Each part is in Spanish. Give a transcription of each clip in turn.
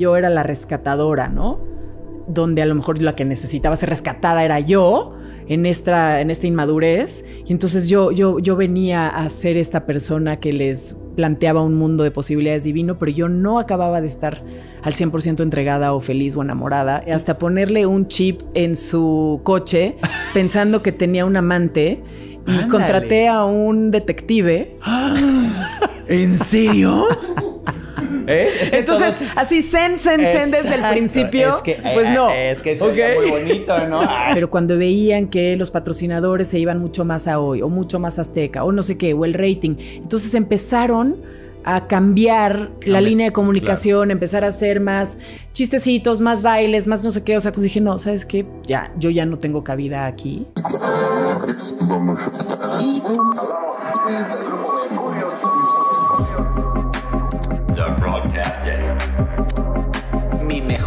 yo era la rescatadora, ¿no? Donde a lo mejor la que necesitaba ser rescatada era yo, en esta, en esta inmadurez. Y entonces yo, yo, yo venía a ser esta persona que les planteaba un mundo de posibilidades divino, pero yo no acababa de estar al 100% entregada o feliz o enamorada. Hasta ponerle un chip en su coche pensando que tenía un amante. Y contraté a un detective. ¿En serio? ¿Eh? Entonces, así sen, sen, sen, desde el principio. pues no. Eh, es que es muy bonito, ¿no? Ah. Pero cuando veían que los patrocinadores se iban mucho más a hoy, o mucho más Azteca, o no sé qué, o el rating. Entonces empezaron a cambiar la línea de comunicación, empezar a hacer más chistecitos, más bailes, más no sé qué. O sea, entonces pues dije, no, ¿sabes qué? Ya, yo ya no tengo cabida aquí.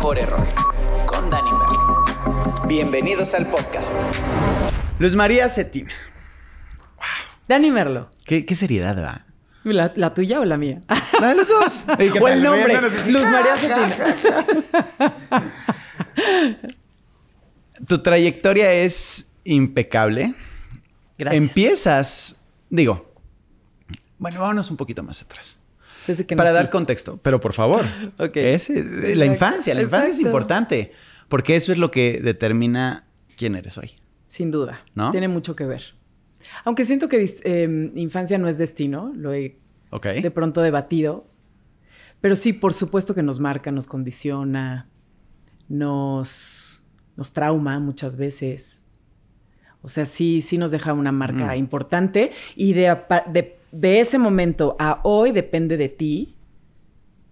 Por error con Dani Merlo. Bienvenidos al podcast. Luz María Cetina. Wow. Dani Merlo. Qué, seriedad, va. ¿La, tuya o la mía? La de los dos. nombre. Luz María Cetina. tu trayectoria es impecable. Gracias. Empiezas, digo, bueno, vámonos un poquito más atrás. Para dar contexto, pero por favor. Eh, la infancia, la infancia es importante, porque eso es lo que determina quién eres hoy. Sin duda, Tiene mucho que ver. Aunque siento que em, infancia no es destino, lo he de pronto debatido, pero sí, por supuesto que nos marca, nos condiciona, nos, nos trauma muchas veces. O sea, sí, sí nos deja una marca mm. importante y de, de de ese momento a hoy depende de ti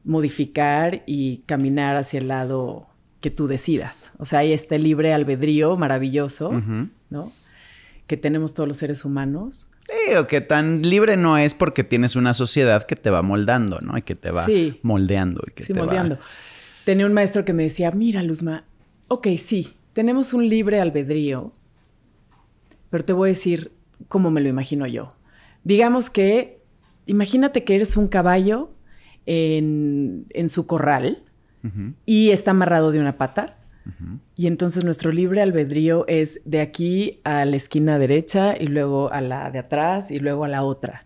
modificar y caminar hacia el lado que tú decidas. O sea, hay este libre albedrío maravilloso, ¿no? Que tenemos todos los seres humanos. Sí, o que tan libre no es porque tienes una sociedad que te va moldando, ¿no? Y que te va moldeando. Y que sí, moldeando. Tenía un maestro que me decía, mira, Luzma, ok, sí, tenemos un libre albedrío, pero te voy a decir cómo me lo imagino yo digamos que, imagínate que eres un caballo en, su corral y está amarrado de una pata. Y entonces nuestro libre albedrío es de aquí a la esquina derecha y luego a la de atrás y luego a la otra.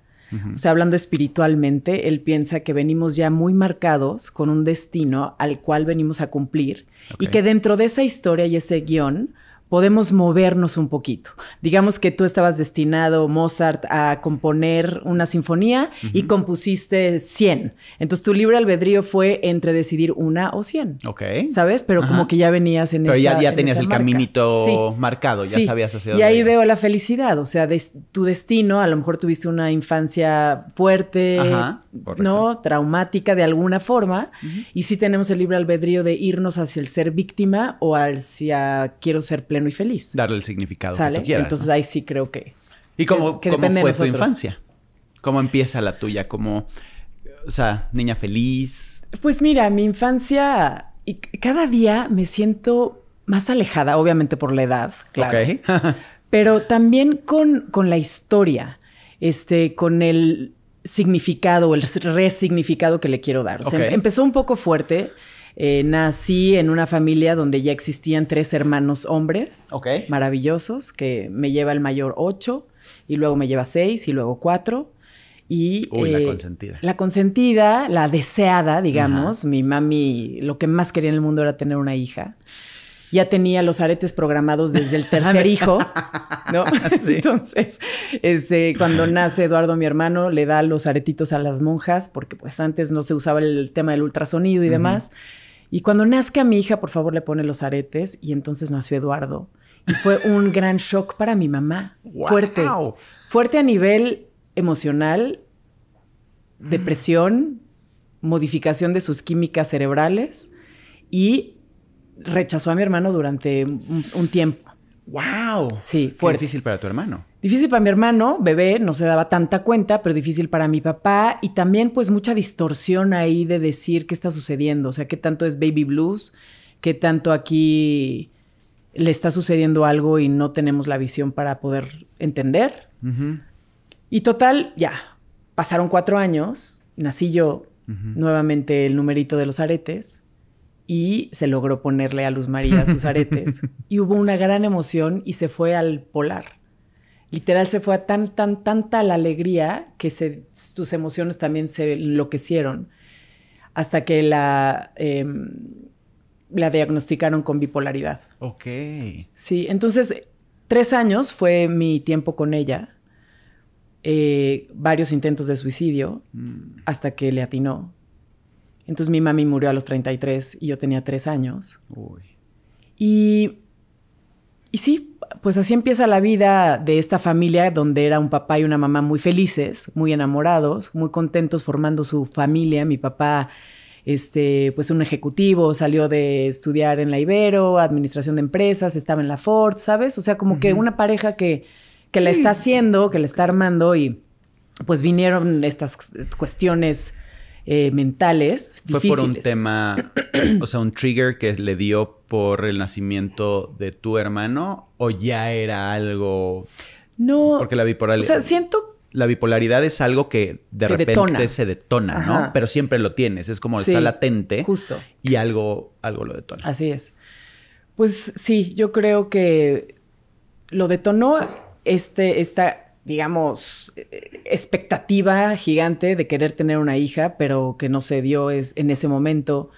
O sea, hablando espiritualmente, él piensa que venimos ya muy marcados con un destino al cual venimos a cumplir y que dentro de esa historia y ese guión podemos movernos un poquito. Digamos que tú estabas destinado, Mozart, a componer una sinfonía y compusiste 100. Entonces tu libre albedrío fue entre decidir una o 100. Ok. ¿Sabes? Pero como que ya venías en Pero ya, ya tenías el caminito marcado, ya sabías hacia dónde Y ahí veo la felicidad, o sea, tu destino, a lo mejor tuviste una infancia fuerte, ¿no? Traumática de alguna forma. Y sí tenemos el libre albedrío de irnos hacia el ser víctima o hacia quiero ser muy feliz. Darle el significado que quieras. Entonces ahí sí creo que. ¿Y cómo, cómo fue tu infancia? ¿Cómo empieza la tuya? ¿Cómo, o sea, niña feliz? Pues mira, mi infancia. Y cada día me siento más alejada, obviamente por la edad, claro. pero también con, con la historia, este, con el significado, el resignificado que le quiero dar. O empezó un poco fuerte. Eh, nací en una familia donde ya existían tres hermanos hombres maravillosos, que me lleva el mayor ocho, y luego me lleva seis, y luego cuatro. Y, la eh, consentida. La consentida, la deseada, digamos. Mi mami, lo que más quería en el mundo era tener una hija. Ya tenía los aretes programados desde el tercer hijo, ¿no? Entonces, este, cuando nace Eduardo, mi hermano, le da los aretitos a las monjas, porque pues antes no se usaba el tema del ultrasonido y demás. Y cuando nazca mi hija, por favor, le pone los aretes y entonces nació Eduardo. Y fue un gran shock para mi mamá. Fuerte. Fuerte a nivel emocional, depresión, modificación de sus químicas cerebrales y rechazó a mi hermano durante un tiempo. ¡Wow! Sí, fue difícil para tu hermano. Difícil para mi hermano, bebé, no se daba tanta cuenta, pero difícil para mi papá y también pues mucha distorsión ahí de decir qué está sucediendo, o sea, qué tanto es baby blues, qué tanto aquí le está sucediendo algo y no tenemos la visión para poder entender. Y total, ya, pasaron cuatro años, nací yo, nuevamente el numerito de los aretes y se logró ponerle a Luz María sus aretes. y hubo una gran emoción y se fue al polar. Literal se fue a tan, tan, tanta la alegría que sus emociones también se enloquecieron. Hasta que la, em, la diagnosticaron con bipolaridad. Ok. Sí, entonces tres años fue mi tiempo con ella. Eh, varios intentos de suicidio mm. hasta que le atinó entonces mi mami murió a los 33 y yo tenía 3 años. Uy. Y, y sí, pues así empieza la vida de esta familia donde era un papá y una mamá muy felices, muy enamorados, muy contentos formando su familia. Mi papá, este, pues un ejecutivo, salió de estudiar en la Ibero, administración de empresas, estaba en la Ford, ¿sabes? O sea, como que una pareja que, que la está haciendo, que la está armando y pues vinieron estas cuestiones eh, mentales Fue por un tema, o sea, un trigger que le dio por el nacimiento de tu hermano o ya era algo... No. Porque la bipolaridad... O sea, siento la bipolaridad es algo que de repente se detona, ¿no? Pero siempre lo tienes, es como está latente. Justo. Y algo, algo lo detona. Así es. Pues sí, yo creo que lo detonó este, esta digamos, expectativa gigante de querer tener una hija, pero que no se dio es, en ese momento.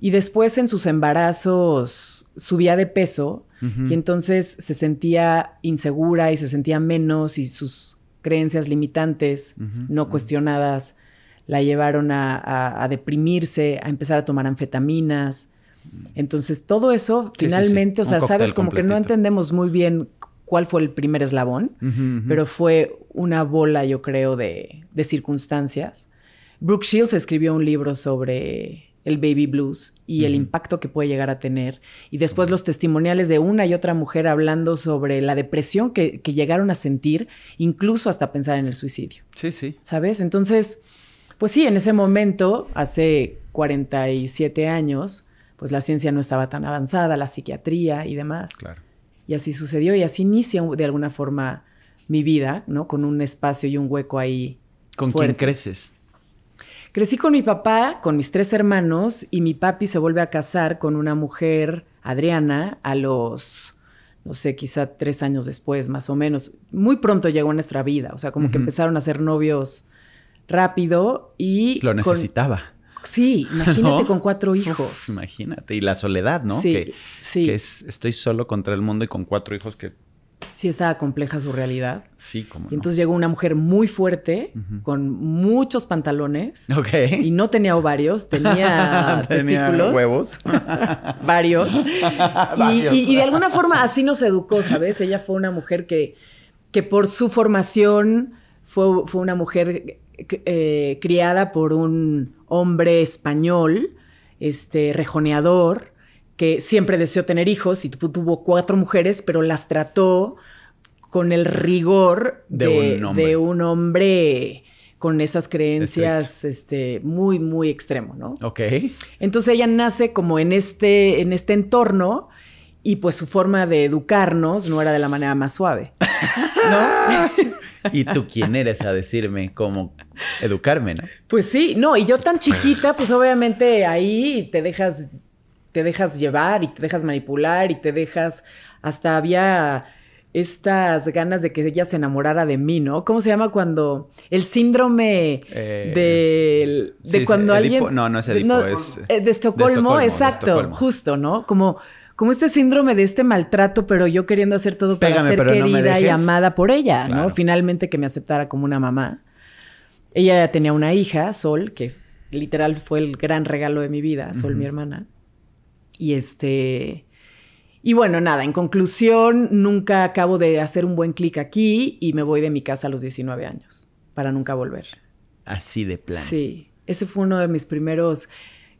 Y después en sus embarazos subía de peso y entonces se sentía insegura y se sentía menos y sus creencias limitantes no cuestionadas la llevaron a, a, deprimirse, a empezar a tomar anfetaminas. Mm. Entonces todo eso finalmente, o sea, sabes, como que no entendemos muy bien cuál fue el primer eslabón, pero fue una bola, yo creo, de, circunstancias. Brooke Shields escribió un libro sobre el baby blues y el impacto que puede llegar a tener. Y después los testimoniales de una y otra mujer hablando sobre la depresión que, que llegaron a sentir, incluso hasta pensar en el suicidio. Sí, sí. ¿Sabes? Entonces, pues sí, en ese momento, hace 47 años, pues la ciencia no estaba tan avanzada, la psiquiatría y demás. Claro. Y así sucedió y así inicia de alguna forma mi vida, ¿no? Con un espacio y un hueco ahí. ¿Con quién creces? Crecí con mi papá, con mis tres hermanos y mi papi se vuelve a casar con una mujer, Adriana, a los no sé, quizá tres años después, más o menos. Muy pronto llegó a nuestra vida, o sea, como que empezaron a ser novios rápido y... Lo necesitaba. Sí, imagínate con cuatro hijos. imagínate, y la soledad, ¿no? Sí, que, es, estoy solo contra el mundo y con cuatro hijos que... Sí, estaba compleja su realidad. Sí, como. Y entonces llegó una mujer muy fuerte, con muchos pantalones. Ok. Y no tenía ovarios, tenía, tenía huevos. varios. Y, de alguna forma así nos educó, ¿sabes? Ella fue una mujer que, que por su formación fue, fue una mujer eh, criada por un hombre español, este, rejoneador, que siempre deseó tener hijos y tuvo cuatro mujeres, pero las trató con el rigor de, un, hombre. con esas creencias este, muy, muy extremo, ¿no? Ok. Entonces ella nace como en este, en este entorno y pues su forma de educarnos no era de la manera más suave, ¿no? ¿Y tú quién eres a decirme cómo educarme, no? Pues sí, no, y yo tan chiquita, pues obviamente ahí te dejas, te dejas llevar y te dejas manipular y te dejas, hasta había estas ganas de que ella se enamorara de mí, ¿no? ¿Cómo se llama cuando el síndrome eh, del, de cuando alguien... Edipo, no, no es Edipo, es... Eh, de Estocolmo, exacto, justo, ¿no? Como como este síndrome de este maltrato, pero yo queriendo hacer todo para ser querida y amada por ella, ¿no? Finalmente que me aceptara como una mamá. Ella tenía una hija, Sol, que literal fue el gran regalo de mi vida, Sol, mi hermana. Y este. Y bueno, nada, en conclusión, nunca acabo de hacer un buen clic aquí y me voy de mi casa a los 19 años para nunca volver. Así de plan. Sí, ese fue uno de mis primeros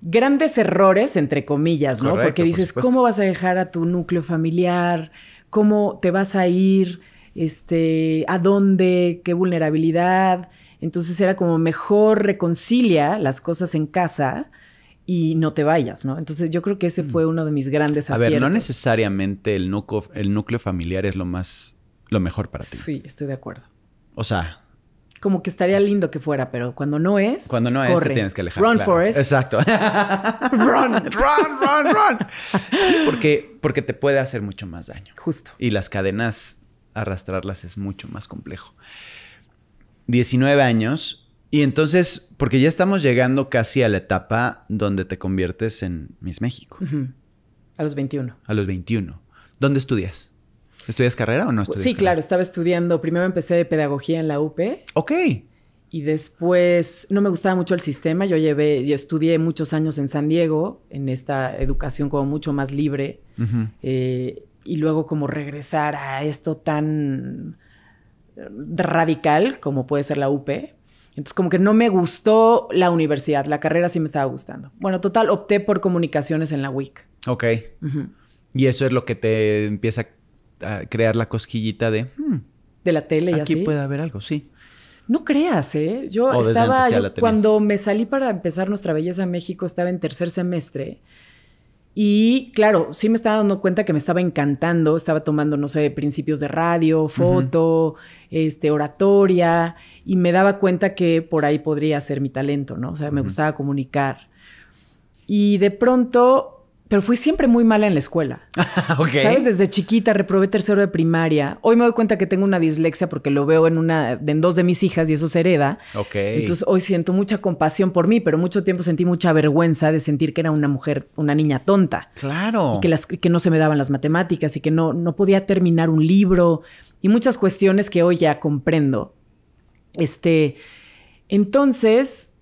grandes errores, entre comillas, ¿no? Porque dices, ¿cómo vas a dejar a tu núcleo familiar? ¿Cómo te vas a ir? Este, ¿A dónde? ¿Qué vulnerabilidad? Entonces era como mejor reconcilia las cosas en casa y no te vayas, ¿no? Entonces yo creo que ese fue uno de mis grandes aciertos. A ver, no necesariamente el núcleo, el núcleo familiar es lo más, lo mejor para ti. Sí, estoy de acuerdo. O sea, como que estaría lindo que fuera, pero cuando no es. Cuando no es, te tienes que alejar. Run, forest. Exacto. run, run, run, run. Sí, porque, porque te puede hacer mucho más daño. Justo. Y las cadenas, arrastrarlas es mucho más complejo. 19 años. Y entonces, porque ya estamos llegando casi a la etapa donde te conviertes en Miss México. A los 21. A los 21. ¿Dónde estudias? ¿Estudias carrera o no pues, estudias? Sí, claro, estaba estudiando. Primero empecé de pedagogía en la UP. Ok. Y después no me gustaba mucho el sistema. Yo llevé, yo estudié muchos años en San Diego, en esta educación como mucho más libre. Eh, y luego como regresar a esto tan radical como puede ser la UP. Entonces como que no me gustó la universidad, la carrera sí me estaba gustando. Bueno, total, opté por comunicaciones en la WIC. Ok. Y eso es lo que te empieza a crear la cosquillita de... Hmm, de la tele y así. Aquí puede haber algo, sí. No creas, ¿eh? Yo estaba, cuando me salí para empezar Nuestra Belleza en México, estaba en tercer semestre. Y claro, sí me estaba dando cuenta que me estaba encantando, estaba tomando, no sé, principios de radio, foto, este, oratoria, y me daba cuenta que por ahí podría ser mi talento, ¿no? O sea, me gustaba comunicar. Y de pronto pero fui siempre muy mala en la escuela. ¿Sabes? Desde chiquita reprobé tercero de primaria. Hoy me doy cuenta que tengo una dislexia porque lo veo en una en dos de mis hijas y eso se hereda. Okay. Entonces hoy siento mucha compasión por mí, pero mucho tiempo sentí mucha vergüenza de sentir que era una mujer, una niña tonta. Claro. Y que, que no se me daban las matemáticas y que no, no podía terminar un libro y muchas cuestiones que hoy ya comprendo. Este, entonces,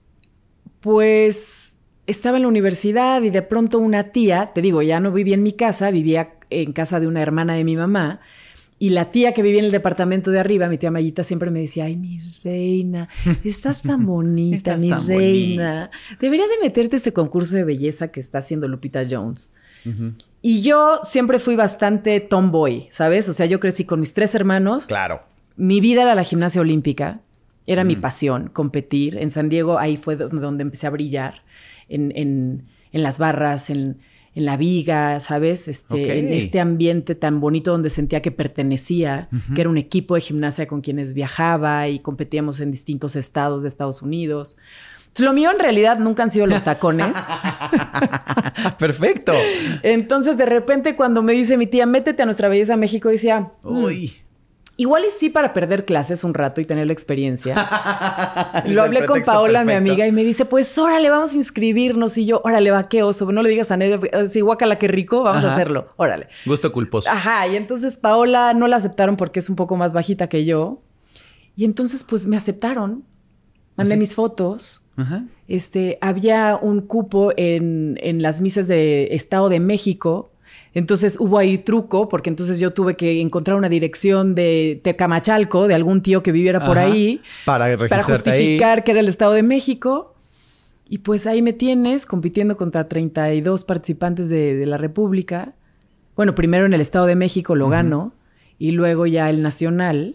pues estaba en la universidad y de pronto una tía, te digo, ya no vivía en mi casa, vivía en casa de una hermana de mi mamá. Y la tía que vivía en el departamento de arriba, mi tía Mayita, siempre me decía, ay, mi reina, estás tan bonita, mi reina. Deberías de meterte a este concurso de belleza que está haciendo Lupita Jones. Y yo siempre fui bastante tomboy, ¿sabes? O sea, yo crecí con mis tres hermanos. Claro. Mi vida era la gimnasia olímpica. Era mi mm. pasión, competir. En San Diego ahí fue donde empecé a brillar en, las barras, en, la viga, ¿sabes? Este, En este ambiente tan bonito donde sentía que pertenecía, que era un equipo de gimnasia con quienes viajaba y competíamos en distintos estados de Estados Unidos. lo mío en realidad nunca han sido los tacones. Perfecto. Entonces, de repente, cuando me dice mi tía, métete a nuestra belleza México, decía, mm, uy. Igual y sí para perder clases un rato y tener la experiencia. Lo hablé con Paola, mi amiga, y me dice, pues órale, vamos a inscribirnos. Y yo, órale, va, qué oso. No le digas a nadie, sí, guacala, qué rico, vamos a hacerlo. Órale. Gusto culposo. Ajá, y entonces Paola no la aceptaron porque es un poco más bajita que yo. Y entonces, pues me aceptaron. Mandé mis fotos. Este, había un cupo en, en las misas de Estado de México entonces hubo ahí truco, porque entonces yo tuve que encontrar una dirección de Tecamachalco, de algún tío que viviera por ahí, para, justificar que era el Estado de México. Y pues ahí me tienes compitiendo contra 32 participantes de, la República. Bueno, primero en el Estado de México lo gano y luego ya el Nacional.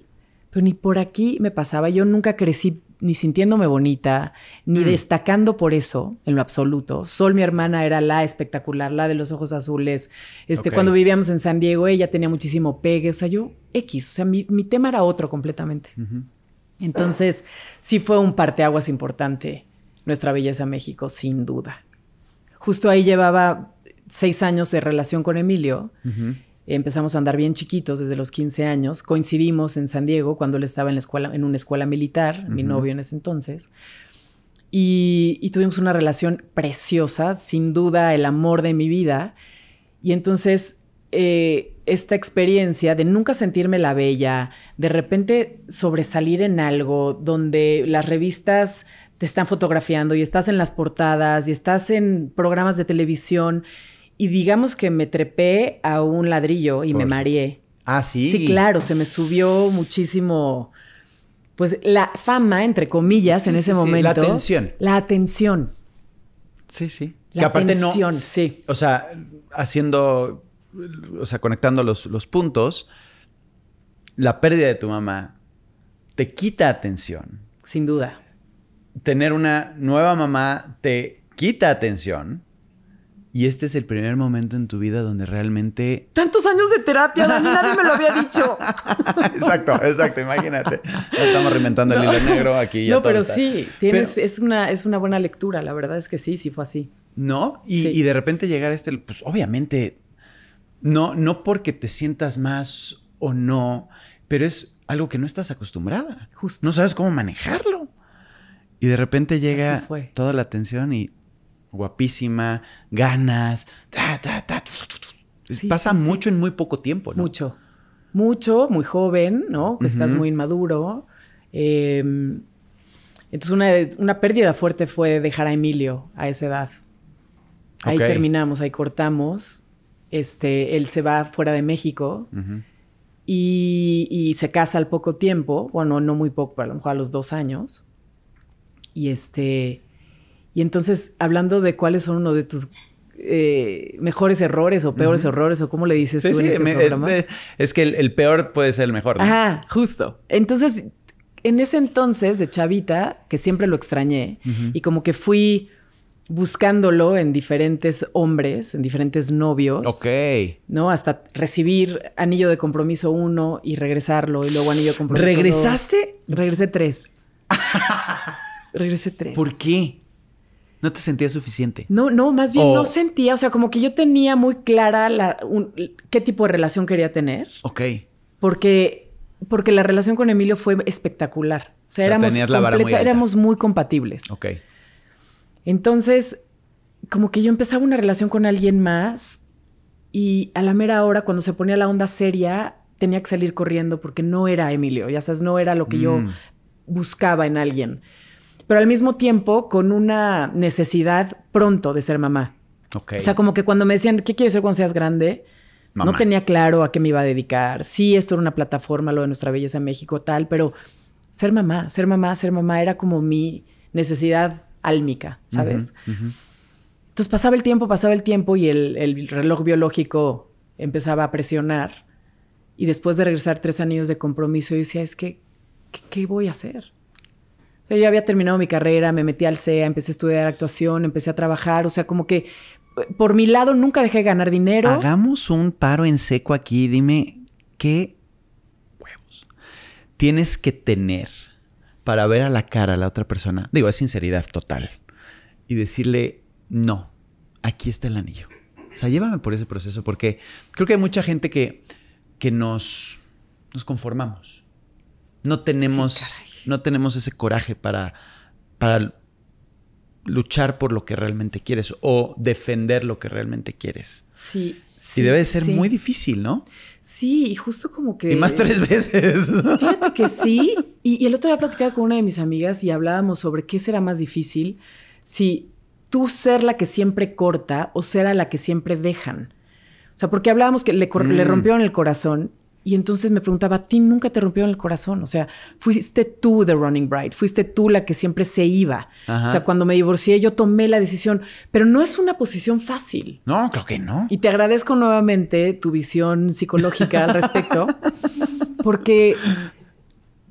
Pero ni por aquí me pasaba. Yo nunca crecí ni sintiéndome bonita, ni mm. destacando por eso en lo absoluto. Sol, mi hermana, era la espectacular, la de los ojos azules. Este, Cuando vivíamos en San Diego, ella tenía muchísimo pegue, o sea, yo X, o sea, mi, tema era otro completamente. Entonces, sí fue un parteaguas importante nuestra belleza México, sin duda. Justo ahí llevaba seis años de relación con Emilio empezamos a andar bien chiquitos desde los 15 años. Coincidimos en San Diego cuando él estaba en, escuela, una escuela militar, mi novio en ese entonces. Y, tuvimos una relación preciosa, sin duda el amor de mi vida. Y entonces eh, esta experiencia de nunca sentirme la bella, de repente sobresalir en algo donde las revistas te están fotografiando y estás en las portadas y estás en programas de televisión y digamos que me trepé a un ladrillo y me mareé. Ah, sí. Sí, claro, se me subió muchísimo, pues la fama, entre comillas, en ese momento. La atención. La atención. Sí, sí. La que atención, no, sí. O sea, haciendo, o sea, conectando los, los puntos, la pérdida de tu mamá te quita atención. Sin duda. Tener una nueva mamá te quita atención y este es el primer momento en tu vida donde realmente... Tantos años de terapia, nadie me lo había dicho. exacto, exacto, imagínate. Estamos reinventando el hilo negro aquí. no, pero sí, tienes, es, una, es una buena lectura, la verdad es que sí, sí fue así. ¿No? Y, de repente llegar a este, pues obviamente, no, no porque te sientas más o no, pero es algo que no estás acostumbrada. Justo. No sabes cómo manejarlo. Y de repente llega toda la atención y guapísima, ganas, ta, ta, ta. Pasa mucho en muy poco tiempo, ¿no? Mucho, mucho, muy joven, ¿no? Estás muy inmaduro. Em, entonces una, una, pérdida fuerte fue dejar a Emilio a esa edad. Ahí terminamos, ahí cortamos. Este, él se va fuera de México y, y, se casa al poco tiempo, bueno, no muy poco, pero a lo mejor a los dos años. Y este, y entonces, hablando de cuáles son uno de tus eh, mejores errores o peores errores o cómo le dices tú en este programa. Eh, es que el, peor puede ser el mejor. Ajá, justo. Entonces, en ese entonces de chavita, que siempre lo extrañé y como que fui buscándolo en diferentes hombres, en diferentes novios. Ok. ¿No? Hasta recibir anillo de compromiso uno y regresarlo y luego anillo de compromiso ¿Regresaste? Regresé tres. Regresé tres. ¿Por qué? No te sentías suficiente. No, no, más bien no sentía, o sea, como que yo tenía muy clara la, qué tipo de relación quería tener. Ok. Porque, porque la relación con Emilio fue espectacular. O sea, éramos, muy éramos muy compatibles. Ok. Entonces, como que yo empezaba una relación con alguien más y a la mera hora, cuando se ponía la onda seria, tenía que salir corriendo porque no era Emilio, ya sabes, no era lo que yo mm. buscaba en alguien pero al mismo tiempo con una necesidad pronto de ser mamá. O sea, como que cuando me decían, ¿qué quieres ser cuando seas grande? No tenía claro a qué me iba a dedicar. Sí, esto era una plataforma, lo de nuestra belleza en México, tal, pero ser mamá, ser mamá, ser mamá era como mi necesidad álmica, ¿sabes? Entonces pasaba el tiempo, pasaba el tiempo y el, reloj biológico empezaba a presionar. Y después de regresar tres años de compromiso, yo decía, es que, qué voy a hacer? Yo ya había terminado mi carrera, me metí al CEA, empecé a estudiar actuación, empecé a trabajar, o sea, como que por mi lado nunca dejé de ganar dinero. Hagamos un paro en seco aquí, dime qué huevos tienes que tener para ver a la cara a la otra persona. Digo, es sinceridad total. Y decirle, no, aquí está el anillo. O sea, llévame por ese proceso porque creo que hay mucha gente que, que nos, nos conformamos. No tenemos no tenemos ese coraje para, para luchar por lo que realmente quieres o defender lo que realmente quieres. Sí. Sí, y debe de ser muy difícil, ¿no? Sí, y justo como que... Y más tres veces. Fíjate que sí. Y, el otro día platicaba con una de mis amigas y hablábamos sobre qué será más difícil, si tú ser la que siempre corta o ser a la que siempre dejan. O sea, porque hablábamos que le, rompió le mm. rompieron el corazón y entonces me preguntaba, ti nunca te en el corazón. O sea, fuiste tú de Running Bright, fuiste tú la que siempre se iba. O sea, cuando me divorcié, yo tomé la decisión, pero no es una posición fácil. No, creo que no. Y te agradezco nuevamente tu visión psicológica al respecto, porque,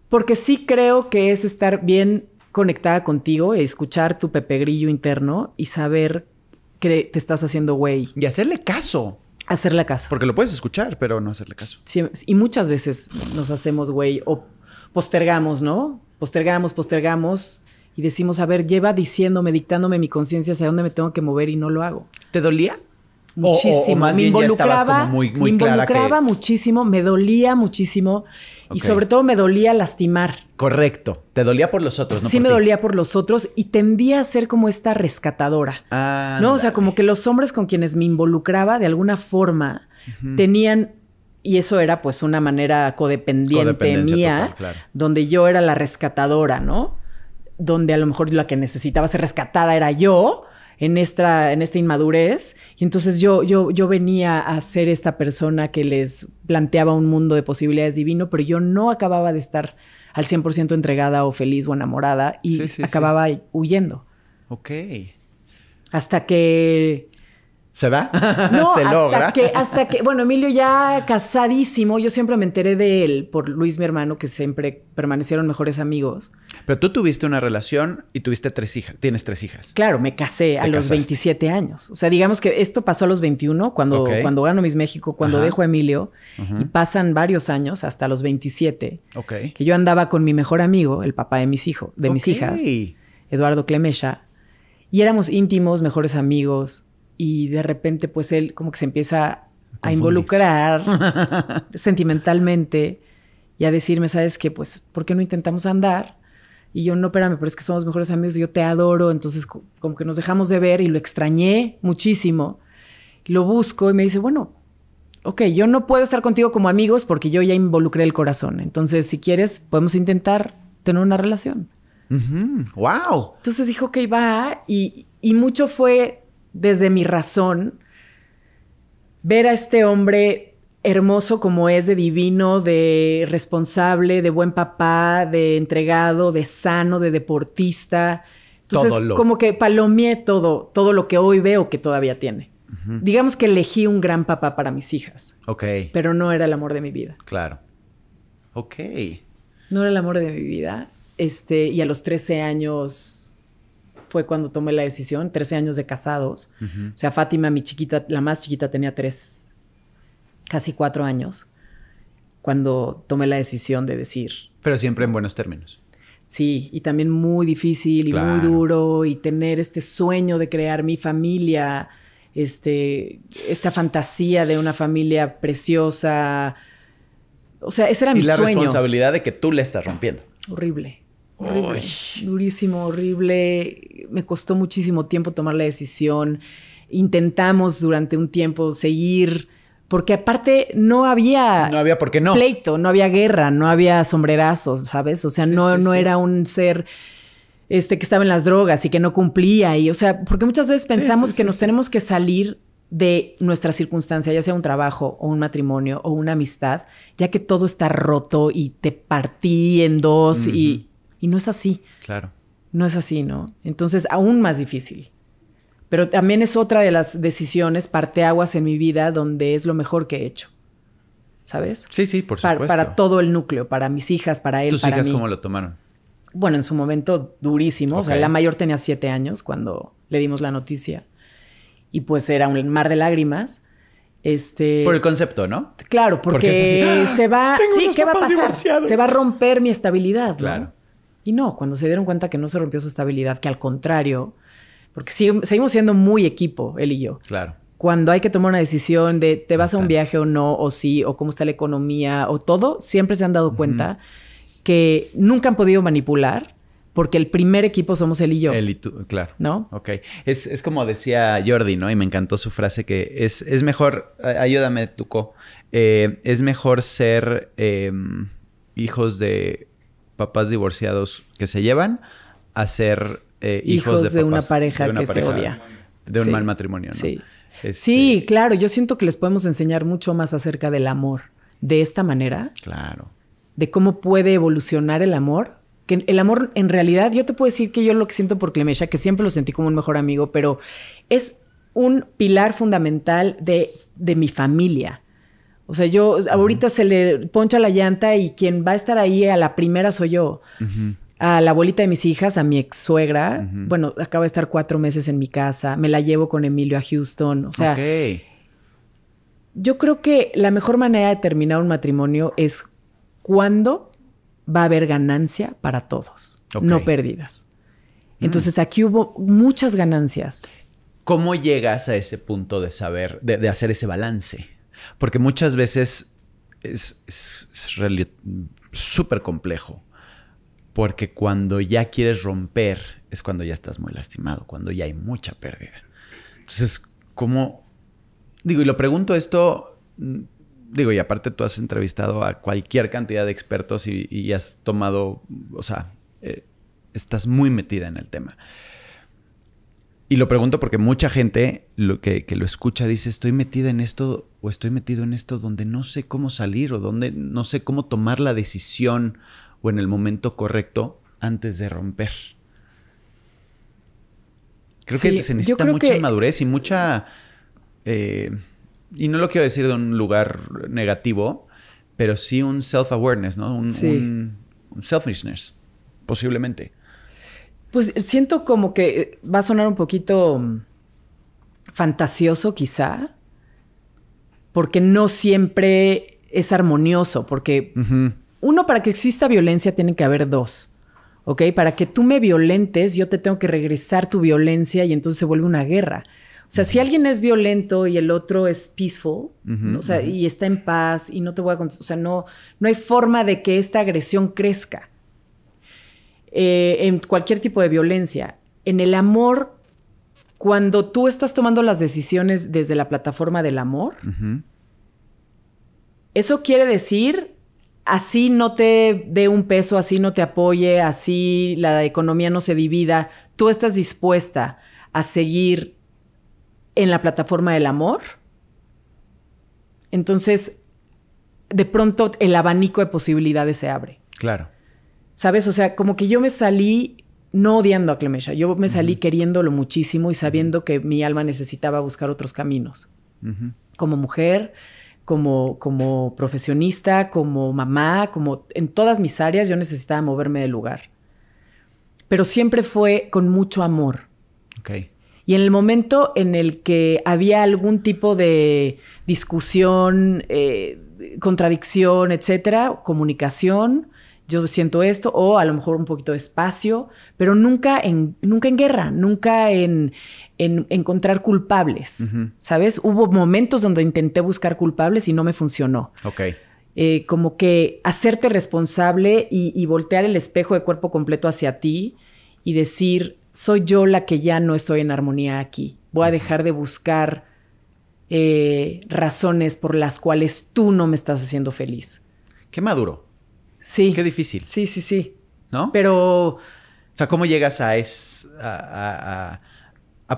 porque sí creo que es estar bien conectada contigo, escuchar tu pepegrillo interno y saber que te estás haciendo güey. Y hacerle caso. Hacerle caso. Porque lo puedes escuchar, pero no hacerle caso. y muchas veces nos hacemos, güey, o postergamos, ¿no? Postergamos, postergamos y decimos, a ver, lleva diciéndome, dictándome mi conciencia hacia dónde me tengo que mover y no lo hago. ¿Te dolía? muchísimo. me involucraba, muy, me involucraba muchísimo, me dolía muchísimo y sobre todo me dolía lastimar. Correcto, te dolía por los otros, ¿no? Sí, me dolía por los otros y tendía a ser como esta rescatadora. no, o sea, como que los hombres con quienes me involucraba de alguna forma tenían y eso era pues una manera codependiente mía, donde yo era la rescatadora, ¿no? Donde a lo mejor la que necesitaba ser rescatada era yo, en esta, en esta inmadurez. Y entonces yo, yo, yo venía a ser esta persona que les planteaba un mundo de posibilidades divino, pero yo no acababa de estar al 100% entregada o feliz o enamorada y acababa huyendo. Ok. Hasta que ¿Se va? No, se logra. Que, hasta que, bueno, Emilio ya casadísimo, yo siempre me enteré de él por Luis, mi hermano, que siempre permanecieron mejores amigos. Pero tú tuviste una relación y tuviste tres hijas, tienes tres hijas. Claro, me casé a los 27 años. O sea, digamos que esto pasó a los 21, cuando, cuando gano Miss México, cuando dejo a Emilio, y pasan varios años, hasta los 27, Ok. que yo andaba con mi mejor amigo, el papá de mis hijos, de mis hijas, Eduardo Clemesha, y éramos íntimos, mejores amigos y de repente pues él como que se empieza a involucrar sentimentalmente y a decirme, ¿sabes qué? Pues, ¿por qué no intentamos andar? Y yo, no, espérame, pero es que somos mejores amigos, yo te adoro, entonces como que nos dejamos de ver y lo extrañé muchísimo. Lo busco y me dice, bueno, ok, yo no puedo estar contigo como amigos porque yo ya involucré el corazón, entonces si quieres podemos intentar tener una relación. ¡Wow! Entonces dijo, que iba y, y mucho fue desde mi razón, ver a este hombre hermoso como es, de divino, de responsable, de buen papá, de entregado, de sano, de deportista. Entonces, como que palomeé todo, todo lo que hoy veo que todavía tiene. Digamos que elegí un gran papá para mis hijas. Ok. Pero no era el amor de mi vida. Claro. Ok. No era el amor de mi vida. Este, y a los 13 años fue cuando tomé la decisión, 13 años de casados. O sea, Fátima, mi chiquita, la más chiquita tenía tres, casi cuatro años, cuando tomé la decisión de decir. Pero siempre en buenos términos. Sí, y también muy difícil y muy duro y tener este sueño de crear mi familia, este, esta fantasía de una familia preciosa. O sea, ese era mi sueño. Y la responsabilidad de que tú le estás rompiendo. Horrible. Horrible, durísimo, horrible. Me costó muchísimo tiempo tomar la decisión. Intentamos durante un tiempo seguir, porque aparte no había, no había porque no. pleito, no había guerra, no había sombrerazos, ¿sabes? O sea, no, no era un ser este, que estaba en las drogas y que no cumplía. Y, o sea, porque muchas veces pensamos que nos tenemos que salir de nuestra circunstancia, ya sea un trabajo o un matrimonio o una amistad, ya que todo está roto y te partí en dos y y no es así. Claro. No es así, ¿no? Entonces, aún más difícil. Pero también es otra de las decisiones, parteaguas en mi vida, donde es lo mejor que he hecho. ¿Sabes? Sí, sí, por supuesto. Para, todo el núcleo, para mis hijas, para él, ¿Tus hijas cómo lo tomaron? Bueno, en su momento durísimo. O sea, la mayor tenía siete años cuando le dimos la noticia. Y pues era un mar de lágrimas. Este, por el concepto, ¿no? Claro, porque, se va, ¡Ah! sí, ¿qué va a pasar? Se va a romper mi estabilidad. Claro. Y no, cuando se dieron cuenta que no se rompió su estabilidad, que al contrario, porque seguimos siendo muy equipo, él y yo. Claro. Cuando hay que tomar una decisión de te vas a un viaje o no, o sí, o cómo está la economía, o todo, siempre se han dado cuenta que nunca han podido manipular porque el primer equipo somos él y yo. Él y tú, claro. ¿No? Ok. Es, como decía Jordi, ¿no? Y me encantó su frase que es, es mejor, ayúdame, Tuco, eh, es mejor ser em, hijos de papás divorciados que se llevan a ser eh, hijos, de, una pareja que se odia. De un mal matrimonio, ¿no? Sí. Este, sí, claro. Yo siento que les podemos enseñar mucho más acerca del amor de esta manera. Claro. De cómo puede evolucionar el amor. Que el amor, en realidad, yo te puedo decir que yo lo que siento por Clemesha, que siempre lo sentí como un mejor amigo, pero es un pilar fundamental de, de mi familia. O sea, yo ahorita se le poncha la llanta y quien va a estar ahí a la primera soy yo. A la abuelita de mis hijas, a mi ex suegra. Bueno, acaba de estar cuatro meses en mi casa. Me la llevo con Emilio a Houston. O sea, yo creo que la mejor manera de terminar un matrimonio es cuando va a haber ganancia para todos, no pérdidas. Mm. Entonces aquí hubo muchas ganancias. ¿Cómo llegas a ese punto de saber, de hacer ese balance? Porque muchas veces es súper complejo. Porque cuando ya quieres romper es cuando ya estás muy lastimado, cuando ya hay mucha pérdida. Entonces, como, Digo, y lo pregunto esto, mm, digo, y aparte tú has entrevistado a cualquier cantidad de expertos y, has tomado, o sea, eh, estás muy metida en el tema. Y lo pregunto porque mucha gente lo que, que, lo escucha dice, estoy metida en esto o estoy metido en esto donde no sé cómo salir o donde no sé cómo tomar la decisión o en el momento correcto antes de romper. Creo que se necesita mucha madurez y mucha... Eh, y no lo quiero decir de un lugar negativo, pero sí un self-awareness, ¿no? un selfishness, posiblemente. Pues siento como que eh, va a sonar un poquito mm, fantasioso quizá, porque no siempre es armonioso, porque uno, para que exista violencia tiene que haber dos, ¿ok? Para que tú me violentes, yo te tengo que regresar tu violencia y entonces se vuelve una guerra. O sea, si alguien es violento y el otro es peaceful, o sea, y está en paz y no te voy a contestar, o sea, no, no hay forma de que esta agresión crezca. Eh, en cualquier tipo de violencia. En el amor, cuando tú estás tomando las decisiones desde la plataforma del amor, eso quiere decir, así no te dé un peso, así no te apoye, así la economía no se divida, tú estás dispuesta a seguir en la plataforma del amor. Entonces, de pronto el abanico de posibilidades se abre. Claro. ¿Sabes? O sea, como que yo me salí no odiando a Clemesha, yo me salí queriéndolo muchísimo y sabiendo que mi alma necesitaba buscar otros caminos. Como mujer, como, como profesionista, como mamá, como en todas mis áreas yo necesitaba moverme del lugar. Pero siempre fue con mucho amor. Y en el momento en el que había algún tipo de discusión, eh, contradicción, etcétera, comunicación, yo siento esto, o a lo mejor un poquito de espacio, pero nunca en, nunca en guerra, nunca en, encontrar culpables, ¿sabes? Hubo momentos donde intenté buscar culpables y no me funcionó. Ok. Eh, como que hacerte responsable y, voltear el espejo de cuerpo completo hacia ti y decir, soy yo la que ya no estoy en armonía aquí. Voy a dejar de buscar eh, razones por las cuales tú no me estás haciendo feliz. Qué maduro. Sí. Qué difícil. Sí, sí, sí. ¿No? Pero... O sea, ¿cómo llegas a, es, a,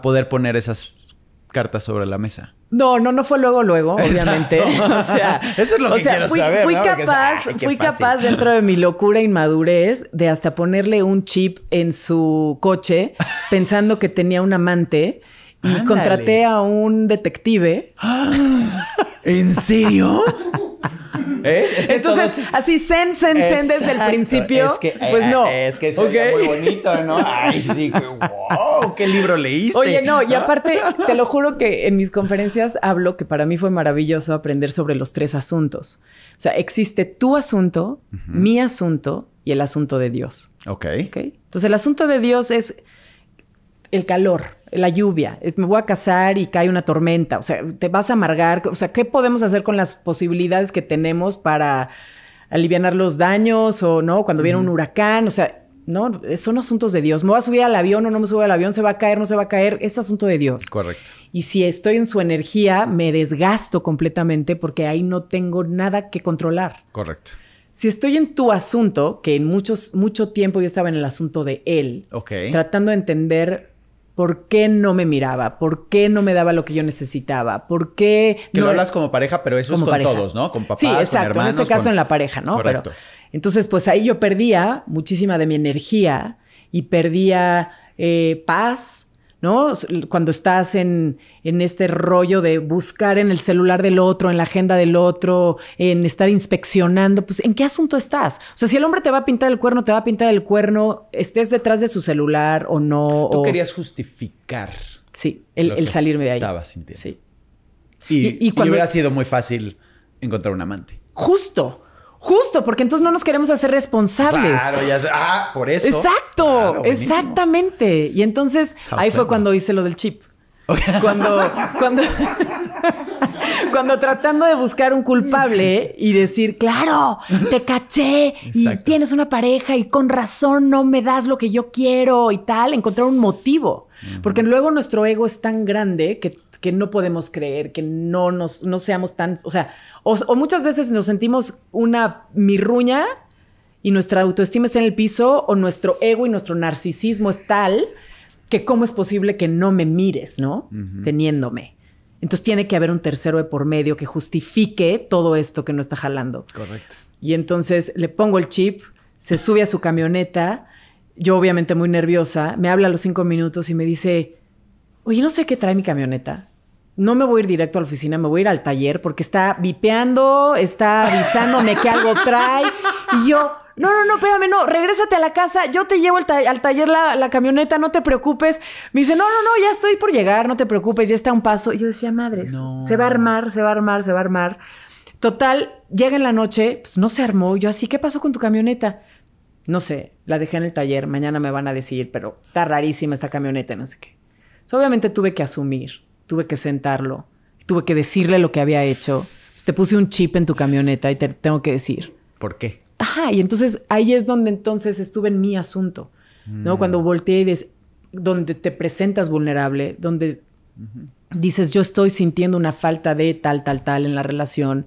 poder poner esas cartas sobre la mesa? No, no, no fue luego, luego, obviamente. O sea, eso es lo que o sea, fui, capaz, fui capaz dentro de mi locura e inmadurez de hasta ponerle un chip en su coche pensando que tenía un amante y contraté a un detective. ¿En serio? ¿Eh? Entonces, así zen, zen, zen desde el principio. pues no. Es que pues eh, eh, es muy bonito, ¿no? Ay, sí, wow, qué libro leíste. Oye, no, y ¿Ah? aparte, te lo juro que en mis conferencias hablo que para mí fue maravilloso aprender sobre los tres asuntos. O sea, existe tu asunto, mi asunto y el asunto de Dios. Ok. Entonces, el asunto de Dios es el calor, la lluvia, me voy a casar y cae una tormenta, o sea, te vas a amargar, o sea, ¿qué podemos hacer con las posibilidades que tenemos para aliviar los daños o no, cuando viene un huracán, o sea, no, son asuntos de Dios. Me voy a subir al avión o no me subo al avión, se va a caer, no se va a caer, es asunto de Dios. Correcto. Y si estoy en su energía, me desgasto completamente porque ahí no tengo nada que controlar. Correcto. Si estoy en tu asunto, que en muchos, mucho tiempo yo estaba en el asunto de él, tratando de entender ¿Por qué no me miraba? ¿Por qué no me daba lo que yo necesitaba? ¿Por qué que no hablas como pareja, pero eso es con todos, ¿no? Con papás, sí, exacto. en este caso en la pareja, ¿no? Pero entonces, pues ahí yo perdía muchísima de mi energía y perdía eh, paz, ¿no? Cuando estás en, este rollo de buscar en el celular del otro, en la agenda del otro, en estar inspeccionando, pues ¿en qué asunto estás? O sea, si el hombre te va a pintar el cuerno, te va a pintar el cuerno, estés detrás de su celular o no. Tú querías justificar. Sí, el, salirme de ahí. Estaba sintiendo. Sí. Y, y, y hubiera sido muy fácil encontrar un amante. Justo. Justo, porque entonces no nos queremos hacer responsables. Claro, ya ah, por eso. Exacto, ah, exactamente. Y entonces ahí fue cuando hice lo del chip. Cuando, cuando, Cuando tratando de buscar un culpable y decir, claro, te caché y tienes una pareja y con razón no me das lo que yo quiero y tal, encontrar un motivo. Porque luego nuestro ego es tan grande que, no podemos creer, que no, nos, no seamos tan, o sea, o, muchas veces nos sentimos una mirruña y nuestra autoestima está en el piso o nuestro ego y nuestro narcisismo es tal que cómo es posible que no me mires, ¿no? Teniéndome. Entonces tiene que haber un tercero de por medio que justifique todo esto que no está jalando. Correcto. Y entonces le pongo el chip, se sube a su camioneta, yo obviamente muy nerviosa, me habla a los cinco minutos y me dice, oye, no sé qué trae mi camioneta no me voy a ir directo a la oficina, me voy a ir al taller porque está vipeando, está avisándome que algo trae. Y yo, no, no, no, espérame, no, regrésate a la casa, yo te llevo al taller la, camioneta, no te preocupes. Me dice, no, no, no, ya estoy por llegar, no te preocupes, ya está un paso. Y yo decía, madres, se va a armar, se va a armar, se va a armar. Total, llega en la noche, pues, no se armó. Yo así, ¿qué pasó con tu camioneta? No sé, la dejé en el taller, mañana me van a decir, pero está rarísima esta camioneta, no sé qué. obviamente tuve que asumir tuve que sentarlo, tuve que decirle lo que había hecho. te puse un chip en tu camioneta y te tengo que decir. ¿Por qué? Ajá, y entonces ahí es donde entonces estuve en mi asunto, ¿no? Mm. Cuando volteé y donde te presentas vulnerable, donde dices, yo estoy sintiendo una falta de tal, tal, tal en la relación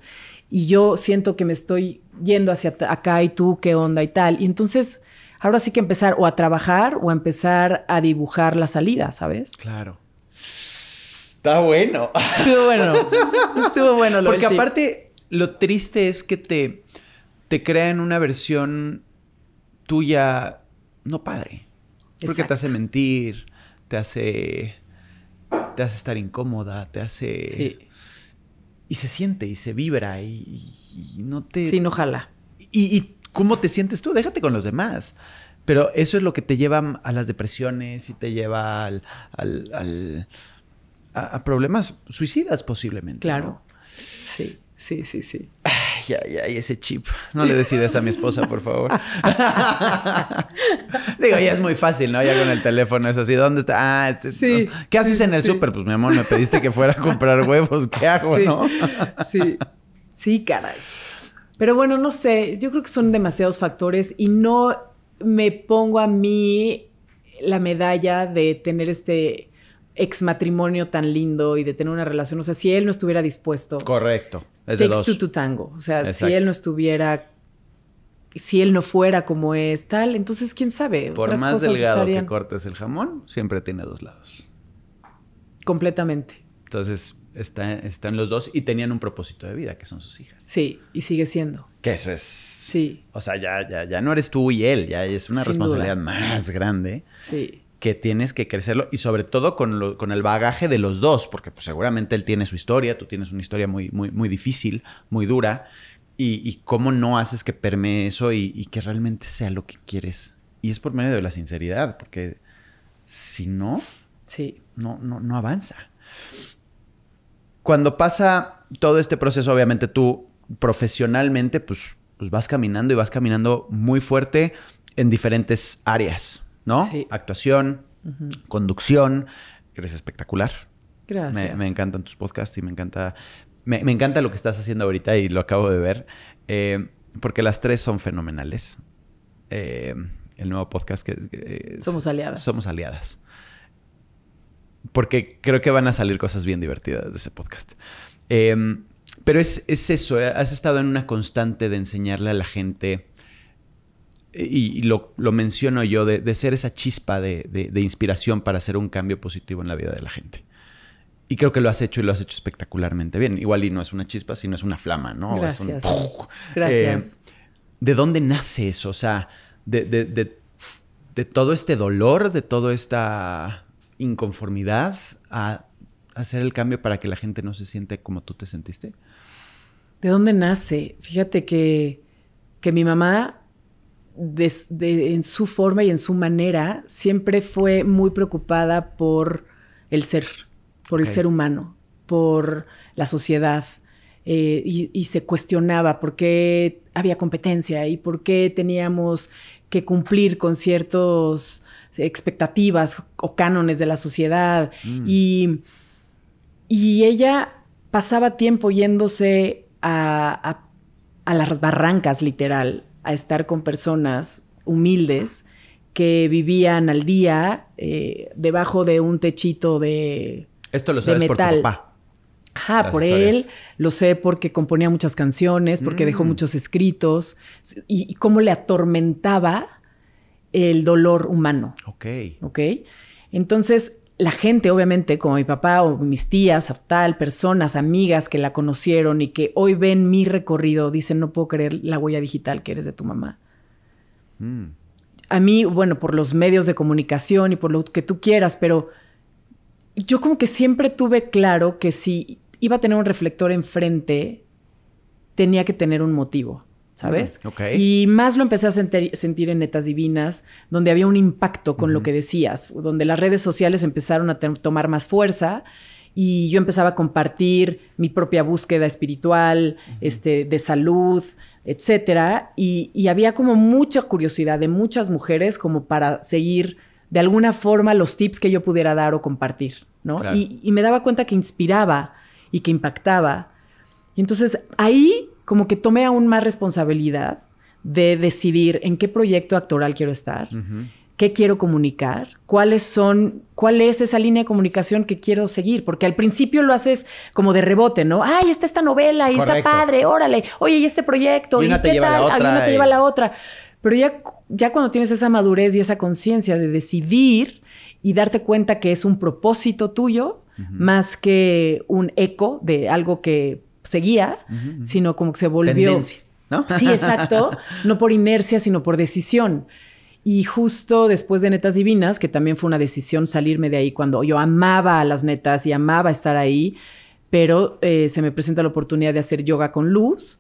y yo siento que me estoy yendo hacia acá y tú, qué onda y tal. Y entonces, ahora sí que empezar o a trabajar o a empezar a dibujar la salida, ¿sabes? Claro. Está bueno. Estuvo bueno. Estuvo bueno lo Porque aparte, lo triste es que te, te crean una versión tuya no padre. Porque te hace mentir, te hace. te hace estar incómoda, te hace. Sí. Y se siente y se vibra y, no te. Sí, no jala. Y, cómo te sientes tú, déjate con los demás. Pero eso es lo que te lleva a las depresiones y te lleva al a, problemas suicidas posiblemente. Claro. Sí, sí, sí, sí. Ay, ay, ay, ese chip. No le decides a mi esposa, por favor. Digo, ya es muy fácil, ¿no? Ya con el teléfono es así. ¿Dónde está? Ah, este, sí. ¿Qué haces en el súper? Pues, mi amor, me pediste que fuera a comprar huevos. ¿Qué hago, no? sí. Sí, caray. Pero bueno, no sé. Yo creo que son demasiados factores y no me pongo a mí la medalla de tener este matrimonio tan lindo y de tener una relación. O sea, si él no estuviera dispuesto. Correcto. Es tango. O sea, si él no estuviera. Si él no fuera como es, tal. Entonces, quién sabe. Por más delgado que cortes el jamón, siempre tiene dos lados. Completamente. Entonces, está, están los dos y tenían un propósito de vida, que son sus hijas. Sí, y sigue siendo. Que eso es. Sí. O sea, ya, ya, ya no eres tú y él, ya es una responsabilidad más grande. Sí que tienes que crecerlo y sobre todo con, lo, con el bagaje de los dos, porque pues, seguramente él tiene su historia, tú tienes una historia muy, muy, muy difícil, muy dura, y, cómo no haces que permee eso y, que realmente sea lo que quieres. Y es por medio de la sinceridad, porque si no, sí. no, no, no avanza. Cuando pasa todo este proceso, obviamente tú profesionalmente, pues, pues vas caminando y vas caminando muy fuerte en diferentes áreas ¿no? Actuación, conducción. Eres espectacular. Gracias. Me, encantan tus podcasts y me encanta, me, encanta lo que estás haciendo ahorita y lo acabo de ver, eh, porque las tres son fenomenales. Eh, el nuevo podcast que... somos aliadas. Somos aliadas. Porque creo que van a salir cosas bien divertidas de ese podcast. Eh, pero es, es eso, has estado en una constante de enseñarle a la gente y lo, menciono yo, de, ser esa chispa de, inspiración para hacer un cambio positivo en la vida de la gente. Y creo que lo has hecho y lo has hecho espectacularmente bien. Igual y no es una chispa, sino es una flama, ¿no? Gracias. Gracias. Eh, ¿De dónde nace eso? O sea, de, todo este dolor, de toda esta inconformidad a hacer el cambio para que la gente no se siente como tú te sentiste. ¿De dónde nace? Fíjate que, que mi mamá en su forma y en su manera, siempre fue muy preocupada por el ser, por el ser humano, por la sociedad. Eh, y, se cuestionaba por qué había competencia y por qué teníamos que cumplir con ciertas expectativas o cánones de la sociedad. Mm. Y, y, ella pasaba tiempo yéndose a las barrancas, literal, a estar con personas humildes que vivían al día eh, debajo de un techito de esto lo sabes por tu papá. Ajá, por él, lo sé porque componía muchas canciones, porque dejó mm. muchos escritos y, y, cómo le atormentaba el dolor humano. Ok. Ok. Entonces, la gente, obviamente, como mi papá o mis tías, tal, personas, amigas que la conocieron y que hoy ven mi recorrido, dicen, no puedo creer la huella digital que eres de tu mamá. Mm. A mí, bueno, por los medios de comunicación y por lo que tú quieras, pero yo como que siempre tuve claro que si iba a tener un reflector enfrente, tenía que tener un motivo. ¿sabes? Y más lo empecé a sentir en Netas Divinas, donde había un impacto con lo que decías, donde las redes sociales empezaron a tomar más fuerza y yo empezaba a compartir mi propia búsqueda espiritual, este, de salud, etcétera, y, había como mucha curiosidad de muchas mujeres como para seguir de alguna forma los tips que yo pudiera dar o compartir, ¿no? Y, y me daba cuenta que inspiraba y que impactaba. Y entonces ahí como que tome aún más responsabilidad de decidir en qué proyecto actoral quiero estar, qué quiero comunicar, cuáles son, cuál es esa línea de comunicación que quiero seguir, porque al principio lo haces como de rebote, ¿no? Ay, está esta novela, y está padre, órale, oye, y este proyecto, y, qué tal, la otra, la otra. Pero ya, ya cuando tienes esa madurez y esa conciencia de decidir y darte cuenta que es un propósito tuyo, más que un eco de algo que seguía, sino como que se volvió... ¿no? Sí, exacto. no por inercia, sino por decisión. Y justo después de Netas Divinas, que también fue una decisión salirme de ahí cuando yo amaba a las netas y amaba estar ahí, pero eh, se me presenta la oportunidad de hacer yoga con luz,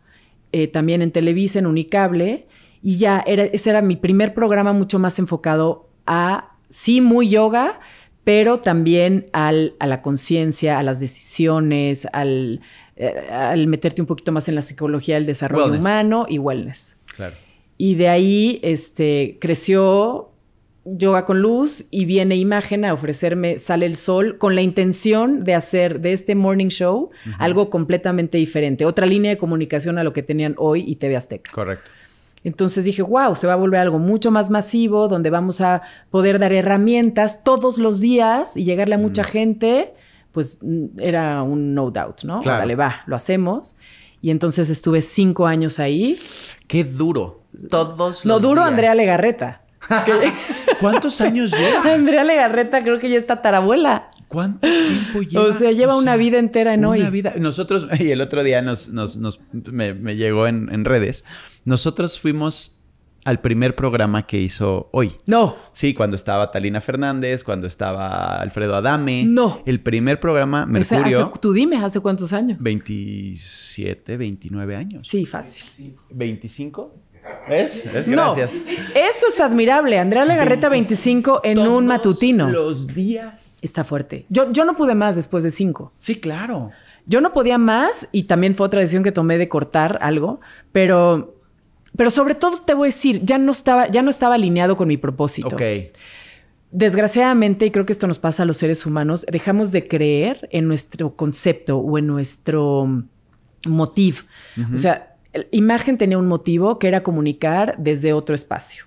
eh, también en Televisa, en Unicable, y ya era, ese era mi primer programa mucho más enfocado a, sí, muy yoga, pero también al, a la conciencia, a las decisiones, al, eh, al meterte un poquito más en la psicología del desarrollo humano y wellness. Claro. Y de ahí este, creció Yoga con Luz y viene Imagen a ofrecerme Sale el Sol con la intención de hacer de este morning show algo completamente diferente, otra línea de comunicación a lo que tenían hoy y TV Azteca. Correcto. Entonces dije, wow, se va a volver algo mucho más masivo, donde vamos a poder dar herramientas todos los días y llegarle a mucha gente pues mm, era un no doubt, ¿no? Claro. le va, lo hacemos. Y entonces estuve cinco años ahí. Qué duro. Todos No duro Andrea Legarreta. ¿Cuántos años lleva? Andrea Legarreta creo que ya está tarabuela. ¿Cuánto tiempo lleva? O sea, lleva una vida entera en una hoy. vida. Nosotros, y el otro día nos, nos, nos me, llegó en redes, nosotros fuimos al primer programa que hizo hoy. No. Sí, cuando estaba Talina Fernández, cuando estaba Alfredo Adame. No. El primer programa Mercurio. Hace, tú dime, ¿hace cuántos años? 27, 29 años. Sí, fácil. ¿25? ¿Ves? Gracias. Eso es admirable. Andrea Legarreta, 25 en un matutino. Los días. Está fuerte. Yo, yo no pude más después de cinco. Sí, claro. Yo no podía más y también fue otra decisión que tomé de cortar algo, pero pero sobre todo te voy a decir, ya no estaba, ya no estaba alineado con mi propósito. Desgraciadamente, y creo que esto nos pasa a los seres humanos, dejamos de creer en nuestro concepto o en nuestro mm, motivo. O sea, imagen tenía un motivo que era comunicar desde otro espacio.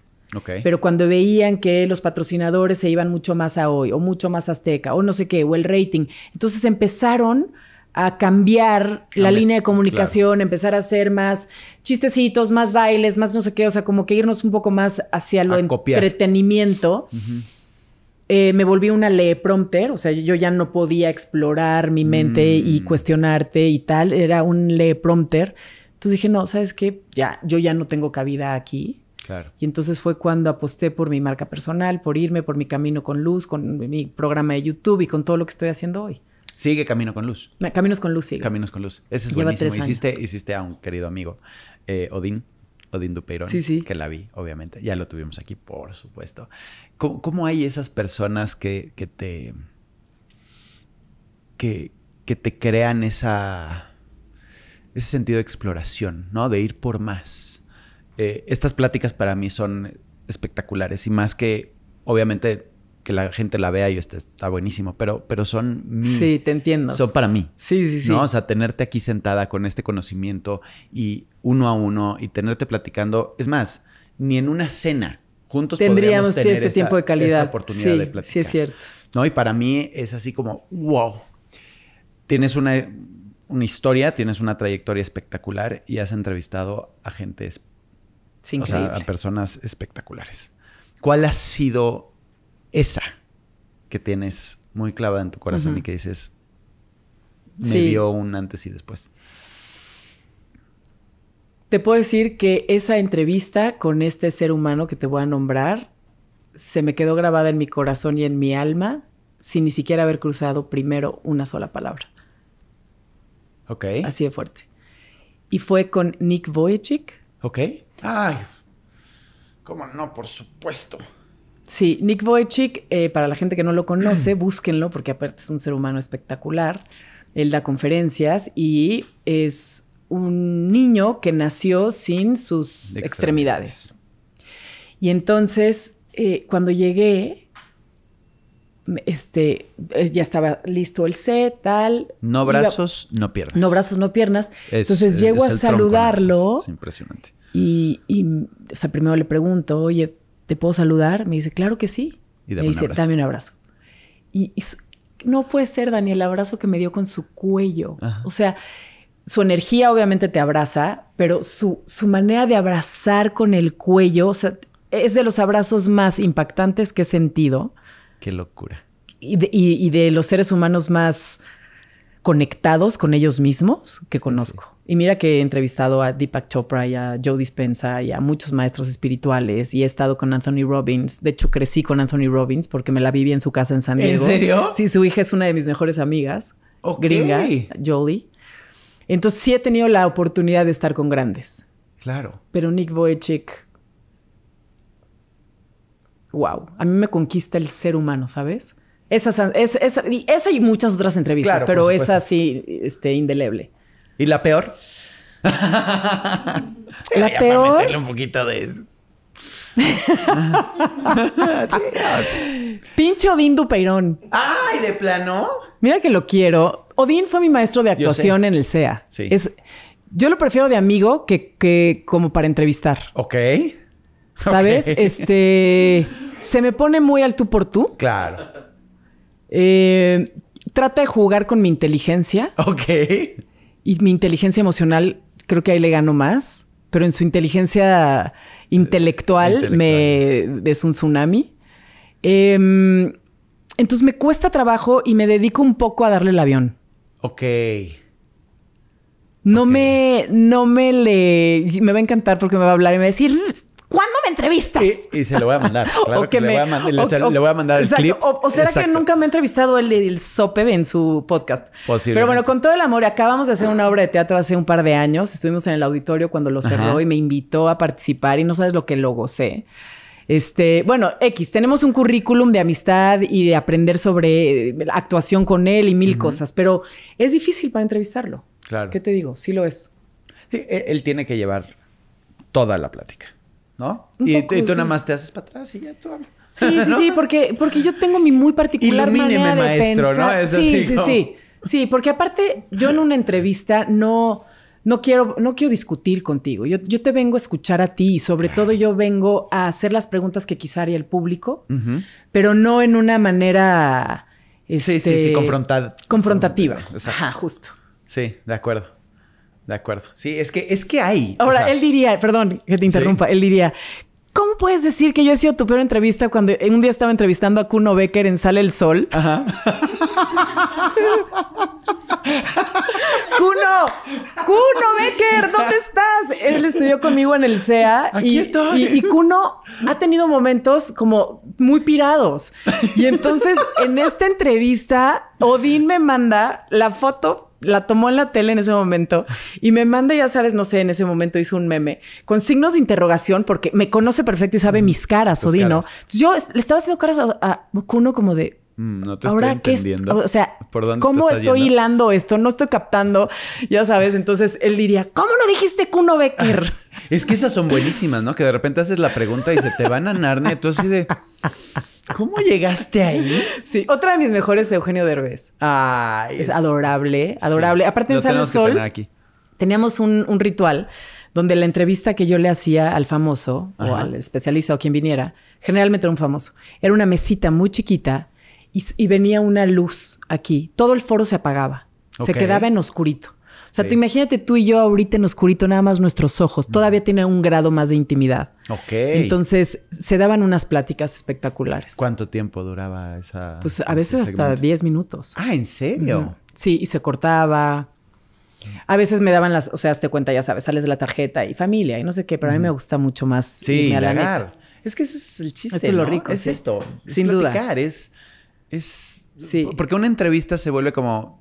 Pero cuando veían que los patrocinadores se iban mucho más a hoy, o mucho más Azteca, o no sé qué, o el rating, entonces empezaron a cambiar la línea de comunicación, empezar a hacer más chistecitos, más bailes, más no sé qué, o sea, como que irnos un poco más hacia lo entretenimiento. Eh, me volví una prompter. o sea, yo ya no podía explorar mi mente mm. y cuestionarte y tal, era un prompter. Entonces dije, no, ¿sabes qué? Ya, yo ya no tengo cabida aquí. Y entonces fue cuando aposté por mi marca personal, por irme, por mi camino con luz, con mi programa de YouTube y con todo lo que estoy haciendo hoy. Sigue Camino con Luz. Caminos con Luz Caminos con Luz. Ese es buenísimo. hiciste, hiciste a un querido amigo, eh, Odín. Odín Dupeirón, que la vi, obviamente. Ya lo tuvimos aquí, por supuesto. ¿Cómo, hay esas personas que, te. Que, te crean esa. ese sentido de exploración, ¿no? De ir por más. Eh, estas pláticas para mí son espectaculares y más que, obviamente, que la gente la vea y está, buenísimo, pero, pero son... sí, te entiendo. Son para mí. Sí, sí, sí. O sea, tenerte aquí sentada con este conocimiento y uno a uno y tenerte platicando, es más, ni en una cena juntos tendríamos tener este esta, tiempo de calidad. Esta oportunidad de platicar. Sí, es cierto. ¿no? Y para mí es así como, wow, tienes una, una historia, tienes una trayectoria espectacular y has entrevistado a gente, o sea, a personas espectaculares. ¿Cuál ha sido esa que tienes muy clavada en tu corazón y que dices, me dio un antes y después. Te puedo decir que esa entrevista con este ser humano que te voy a nombrar se me quedó grabada en mi corazón y en mi alma sin ni siquiera haber cruzado primero una sola palabra. Ok. Así de fuerte. Y fue con Nick Wojcik. Ok. Ay, cómo no, por supuesto. Sí, Nick Wojcik, eh, para la gente que no lo conoce, búsquenlo porque aparte es un ser humano espectacular. Él da conferencias y es un niño que nació sin sus extremidades. Y entonces, eh, cuando llegué, este, eh, ya estaba listo el set, tal. No brazos, no piernas. No brazos, no piernas. entonces llego a saludarlo. es impresionante. Y, y, o sea, primero le pregunto, oye, ¿te puedo saludar? Me dice, claro que sí. Y me dice, también dame un abrazo. Y, no puede ser, Daniel, el abrazo que me dio con su cuello. O sea, su energía obviamente te abraza, pero su, su manera de abrazar con el cuello, o sea, es de los abrazos más impactantes que he sentido. Qué locura. y de los seres humanos más conectados con ellos mismos que conozco. Y mira que he entrevistado a Deepak Chopra y a Joe Dispenza y a muchos maestros espirituales y he estado con Anthony Robbins. De hecho, crecí con Anthony Robbins porque me la viví en su casa en San Diego. ¿En serio? Sí, su hija es una de mis mejores amigas, gringa, Jolie. Entonces sí he tenido la oportunidad de estar con grandes. Claro. Pero Nick Vujicic, wow, a mí me conquista el ser humano, ¿sabes? esa, y muchas otras entrevistas, pero esa sí, este, indeleble. ¿Y la peor? la peor. Para meterle un poquito de. Pinche Odín Dupeirón. ¡Ay, de plano! Mira que lo quiero. Odín fue mi maestro de actuación en el sea Sí. Es, yo lo prefiero de amigo que, como para entrevistar. Ok. ¿Sabes? Este. Se me pone muy al tú por tú. Claro. Eh, trata de jugar con mi inteligencia. Ok. Y mi inteligencia emocional, creo que ahí le gano más, pero en su inteligencia intelectual, me es un tsunami. Em, entonces me cuesta trabajo y me dedico un poco a darle el avión. Ok. No me, no me le, me va a encantar porque me va a hablar y me va a decir, ¿Cuándo me entrevistas? Y, se lo voy a mandar. Claro que, le, voy a mandar, o, el clip. O, será que nunca me ha entrevistado el, el sope en su podcast. Pero bueno, con todo el amor, acabamos de hacer una obra de teatro hace un par de años. Estuvimos en el auditorio cuando lo cerró y me invitó a participar y no sabes lo que lo gocé. Este, bueno, X, tenemos un currículum de amistad y de aprender sobre eh, actuación con él y mil cosas, pero es difícil para entrevistarlo. Claro. ¿Qué te digo? Sí lo es. E-, él tiene que llevar toda la plática. ¿no? y, tú nada más te haces para atrás y ya tú Sí, sí, sí, porque, porque yo tengo mi muy particular manera de pensar. sí, sí, sí. Sí, porque aparte yo en una entrevista no, no, quiero, no quiero discutir contigo. Yo, te vengo a escuchar a ti y sobre todo yo vengo a hacer las preguntas que quizá haría el público, pero no en una manera... Este, confrontada. Confrontativa. Ajá, justo. Sí, de acuerdo. De acuerdo. Sí, es que, es que hay. Ahora, él diría, perdón que te interrumpa, él diría, ¿cómo puedes decir que yo he sido tu peor entrevista cuando un día estaba entrevistando a Kuno Becker en Sale el Sol? Ajá. ¡Kuno! ¡Kuno Becker! ¿Dónde estás? Él estudió conmigo en el CEA. y, y Kuno ha tenido momentos como muy pirados. Y entonces, en esta entrevista, Odín me manda la foto la tomó en la tele en ese momento y me manda, ya sabes, no sé, en ese momento hizo un meme con signos de interrogación porque me conoce perfecto y sabe mm, mis caras, Odino. Yo le estaba haciendo caras a, Kuno como de... Mm, no te Ahora estoy entendiendo. o sea, ¿cómo estoy hilando esto? No estoy captando, ya sabes. Entonces él diría, ¿cómo no dijiste Kuno Becker? es que esas son buenísimas, ¿no? Que de repente haces la pregunta y se te van a Narnia. Tú así de... ¿Cómo llegaste ahí? Sí, otra de mis mejores es Eugenio Derbez. Ay, es, adorable, adorable. Aparte de Sol, aquí. teníamos un, ritual donde la entrevista que yo le hacía al famoso o al especialista o quien viniera, generalmente era un famoso, era una mesita muy chiquita y, venía una luz aquí. Todo el foro se apagaba, se quedaba en oscurito. O sea, tú imagínate tú y yo ahorita en oscurito, nada más nuestros ojos. Todavía tiene un grado más de intimidad. Ok. Entonces, se daban unas pláticas espectaculares. ¿Cuánto tiempo duraba esa? Pues a veces hasta 10 minutos. Ah, ¿en serio? Sí, y se cortaba. A veces me daban las, o sea, te cuenta, ya sabes, sales de la tarjeta y familia y no sé qué, pero a mí me gusta mucho más. Sí, irme Es que ese es el chiste. es lo rico. Es esto. Sin duda. Es, es. Sí. Porque una entrevista se vuelve como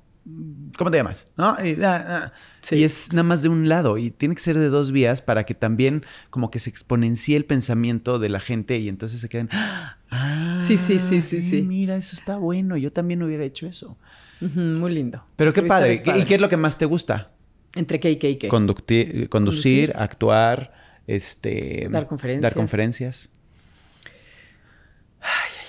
¿cómo te llamas? ¿No? Ah, ah. Y, es nada más de un lado y tiene que ser de dos vías para que también como que se exponencie el pensamiento de la gente y entonces se queden... ¡Ah! sí, sí, sí, sí, sí. Mira, eso está bueno, yo también hubiera hecho eso. muy lindo. Pero qué padre. ¿Y qué es lo que más te gusta? Entre qué y qué y qué. Eh, conducir, actuar, este... Dar conferencias. Dar conferencias. Ay,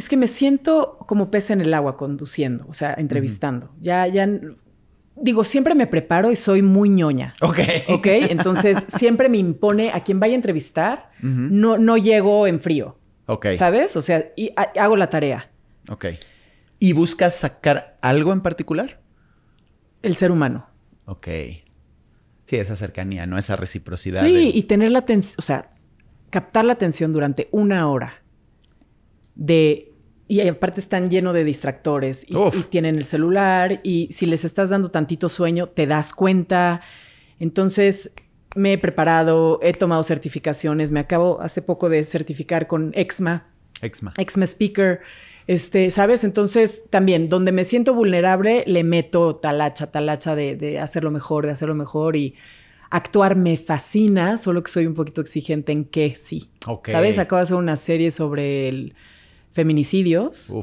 Es que me siento como pez en el agua conduciendo, o sea, entrevistando. Ya, ya digo, siempre me preparo y soy muy ñoña. Ok. Ok, entonces siempre me impone a quien vaya a entrevistar, no, no llego en frío. Ok. ¿Sabes? O sea, y hago la tarea. Ok. ¿Y buscas sacar algo en particular? El ser humano. Ok. Sí, esa cercanía, ¿no? Esa reciprocidad. Sí, y tener la atención, o sea, captar la atención durante una hora de y aparte están llenos de distractores y, tienen el celular y si les estás dando tantito sueño, te das cuenta. Entonces, me he preparado, he tomado certificaciones, me acabo hace poco de certificar con EXMA. EXMA. EXMA Speaker. Este, ¿sabes? Entonces, también, donde me siento vulnerable, le meto talacha, talacha de, de hacerlo mejor, de hacerlo mejor y actuar me fascina, solo que soy un poquito exigente en qué sí. ¿Sabes? Acabo de hacer una serie sobre el feminicidios.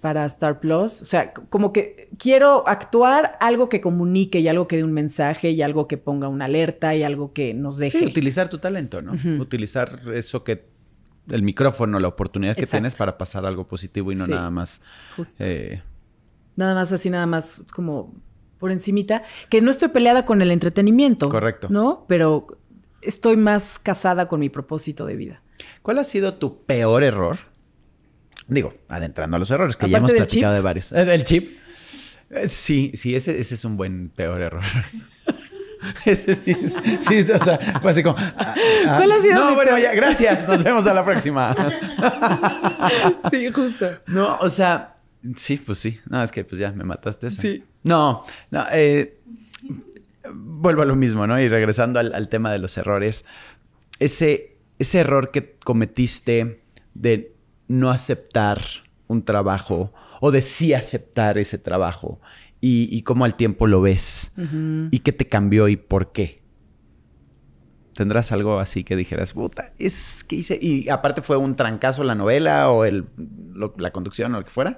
Para Star Plus. O sea, como que quiero actuar algo que comunique y algo que dé un mensaje y algo que ponga una alerta y algo que nos deje. utilizar tu talento, ¿no? Utilizar eso que el micrófono, la oportunidad que tienes para pasar algo positivo y no nada más. Eh... Nada más así, nada más como por encimita. Que no estoy peleada con el entretenimiento. Correcto. ¿No? Pero estoy más casada con mi propósito de vida. ¿Cuál ha sido tu peor error Digo, adentrando a los errores, que ya hemos platicado de varios. Eh, ¿Del chip? Eh, sí, sí, ese, es un buen peor error. ese sí, sí, o sea, fue así como. Ah, ah, ¿Cuál ha sido no, bueno, ya, gracias. Nos vemos a la próxima. sí, justo. No, o sea, sí, pues sí. No, es que pues ya me mataste. Sí. No, no, eh, vuelvo a lo mismo, ¿no? Y regresando al, tema de los errores. Ese, ese error que cometiste de no aceptar un trabajo o de sí aceptar ese trabajo y, cómo al tiempo lo ves y qué te cambió y por qué. ¿Tendrás algo así que dijeras, puta, es que hice? Y aparte fue un trancazo la novela o el, la conducción o lo que fuera.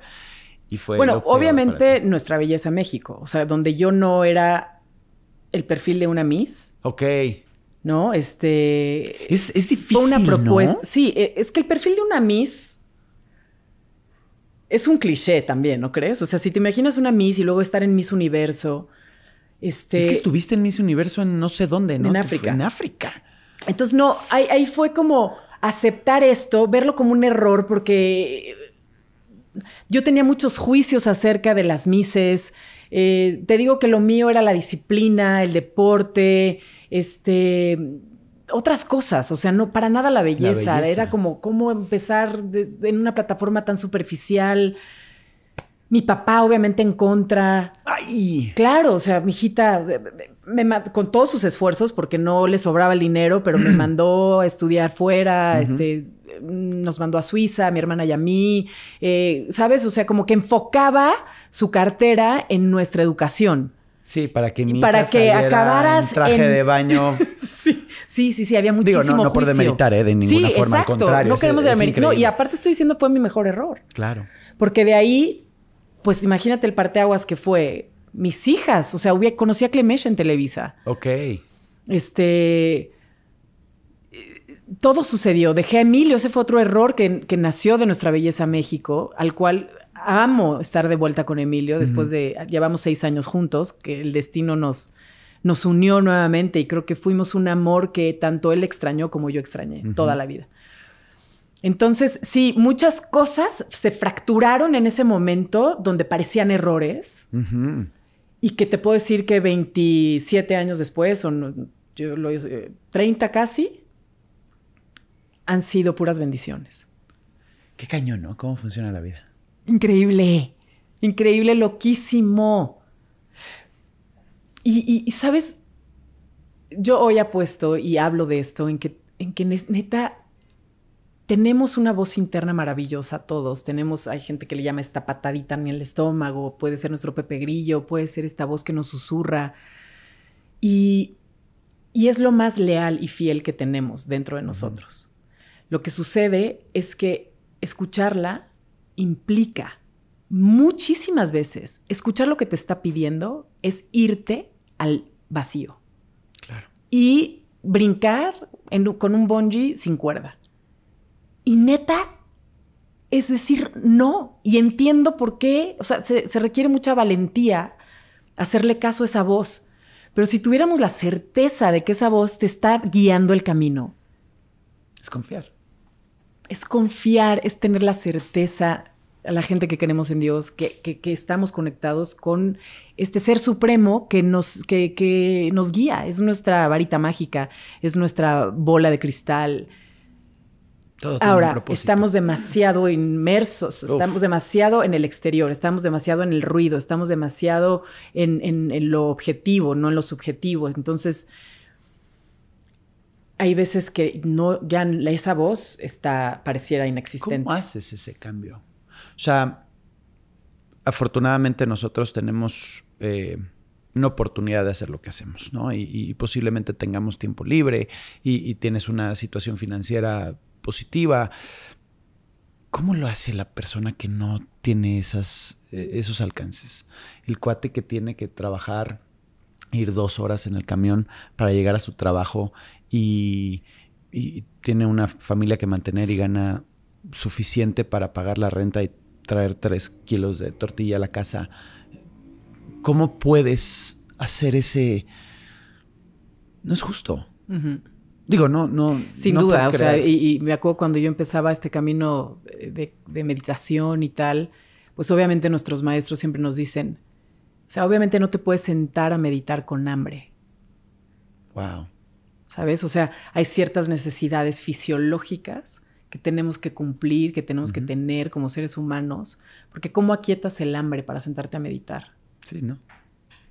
Y fue bueno, obviamente nuestra belleza México, o sea, donde yo no era el perfil de una Miss. Ok. ¿No? Este... Es, difícil, Fue una propuesta... Sí, e, es que el perfil de una Miss es un cliché también, ¿no crees? O sea, si te imaginas una Miss y luego estar en Miss Universo. Este, es que estuviste en Miss Universo en no sé dónde, ¿no? En África. En África. Entonces, no, ahí, fue como aceptar esto, verlo como un error, porque yo tenía muchos juicios acerca de las Misses. Eh, te digo que lo mío era la disciplina, el deporte, este otras cosas, o sea, no para nada la belleza, era como cómo empezar en una plataforma tan superficial. Mi papá, obviamente, en contra. Claro, o sea, mi hijita, eh, con todos sus esfuerzos, porque no le sobraba el dinero, pero me mandó a estudiar fuera, este, nos mandó a Suiza, mi hermana y a mí, eh, ¿sabes? O sea, como que enfocaba su cartera en nuestra educación. Sí, para que mi para hija que acabaras traje de baño. sí, sí, sí, había muchísimo Digo, no, por demeritar, ¿eh? de ninguna forma, exacto. al contrario. No queremos queremos No, y aparte estoy diciendo fue mi mejor error. Claro. Porque de ahí, pues imagínate el parteaguas que fue mis hijas, o sea, conocí a Clemesh en Televisa. Ok. Este todo sucedió. Dejé a Emilio, ese fue otro error que, que nació de nuestra belleza México, al cual amo estar de vuelta con Emilio después de, llevamos seis años juntos, que el destino nos, nos unió nuevamente y creo que fuimos un amor que tanto él extrañó como yo extrañé toda la vida. Entonces, sí, muchas cosas se fracturaron en ese momento donde parecían errores y que te puedo decir que 27 años después, o yo lo, 30 eh, casi, han sido puras bendiciones. Qué cañón, ¿no? ¿Cómo funciona la vida? increíble, increíble, loquísimo. Y, sabes, yo hoy apuesto y hablo de esto, en que, en que neta tenemos una voz interna maravillosa todos. Tenemos, hay gente que le llama esta patadita en el estómago, puede ser nuestro Pepe Grillo, puede ser esta voz que nos susurra. Y, y es lo más leal y fiel que tenemos dentro de nosotros. Lo que sucede es que escucharla implica muchísimas veces escuchar lo que te está pidiendo es irte al vacío. Y brincar con un bungee sin cuerda. Y neta, es decir, no. Y entiendo por qué. O sea, se, se requiere mucha valentía hacerle caso a esa voz. Pero si tuviéramos la certeza de que esa voz te está guiando el camino. Es confiar es confiar, es tener la certeza a la gente que queremos en Dios, que, estamos conectados con este ser supremo que nos, que, nos guía, es nuestra varita mágica, es nuestra bola de cristal. Ahora, estamos demasiado inmersos, estamos demasiado en el exterior, estamos demasiado en el ruido, estamos demasiado en, en lo objetivo, no en lo subjetivo. Entonces, hay veces que no, ya esa voz está, pareciera inexistente. ¿Cómo haces ese cambio? O sea, afortunadamente nosotros tenemos eh, una oportunidad de hacer lo que hacemos, ¿no? Y, posiblemente tengamos tiempo libre y, tienes una situación financiera positiva. ¿Cómo lo hace la persona que no tiene esas, eh, esos alcances? El cuate que tiene que trabajar ir dos horas en el camión para llegar a su trabajo y, tiene una familia que mantener y gana suficiente para pagar la renta y traer tres kilos de tortilla a la casa. ¿Cómo puedes hacer ese? No es justo. Digo, no, no. Sin duda, o sea, y, me acuerdo cuando yo empezaba este camino de, de, meditación y tal, pues obviamente nuestros maestros siempre nos dicen, o sea, obviamente no te puedes sentar a meditar con hambre. Wow. ¿sabes? O sea, hay ciertas necesidades fisiológicas que tenemos que cumplir, que tenemos que tener como seres humanos, porque ¿cómo aquietas el hambre para sentarte a meditar? Sí, ¿no?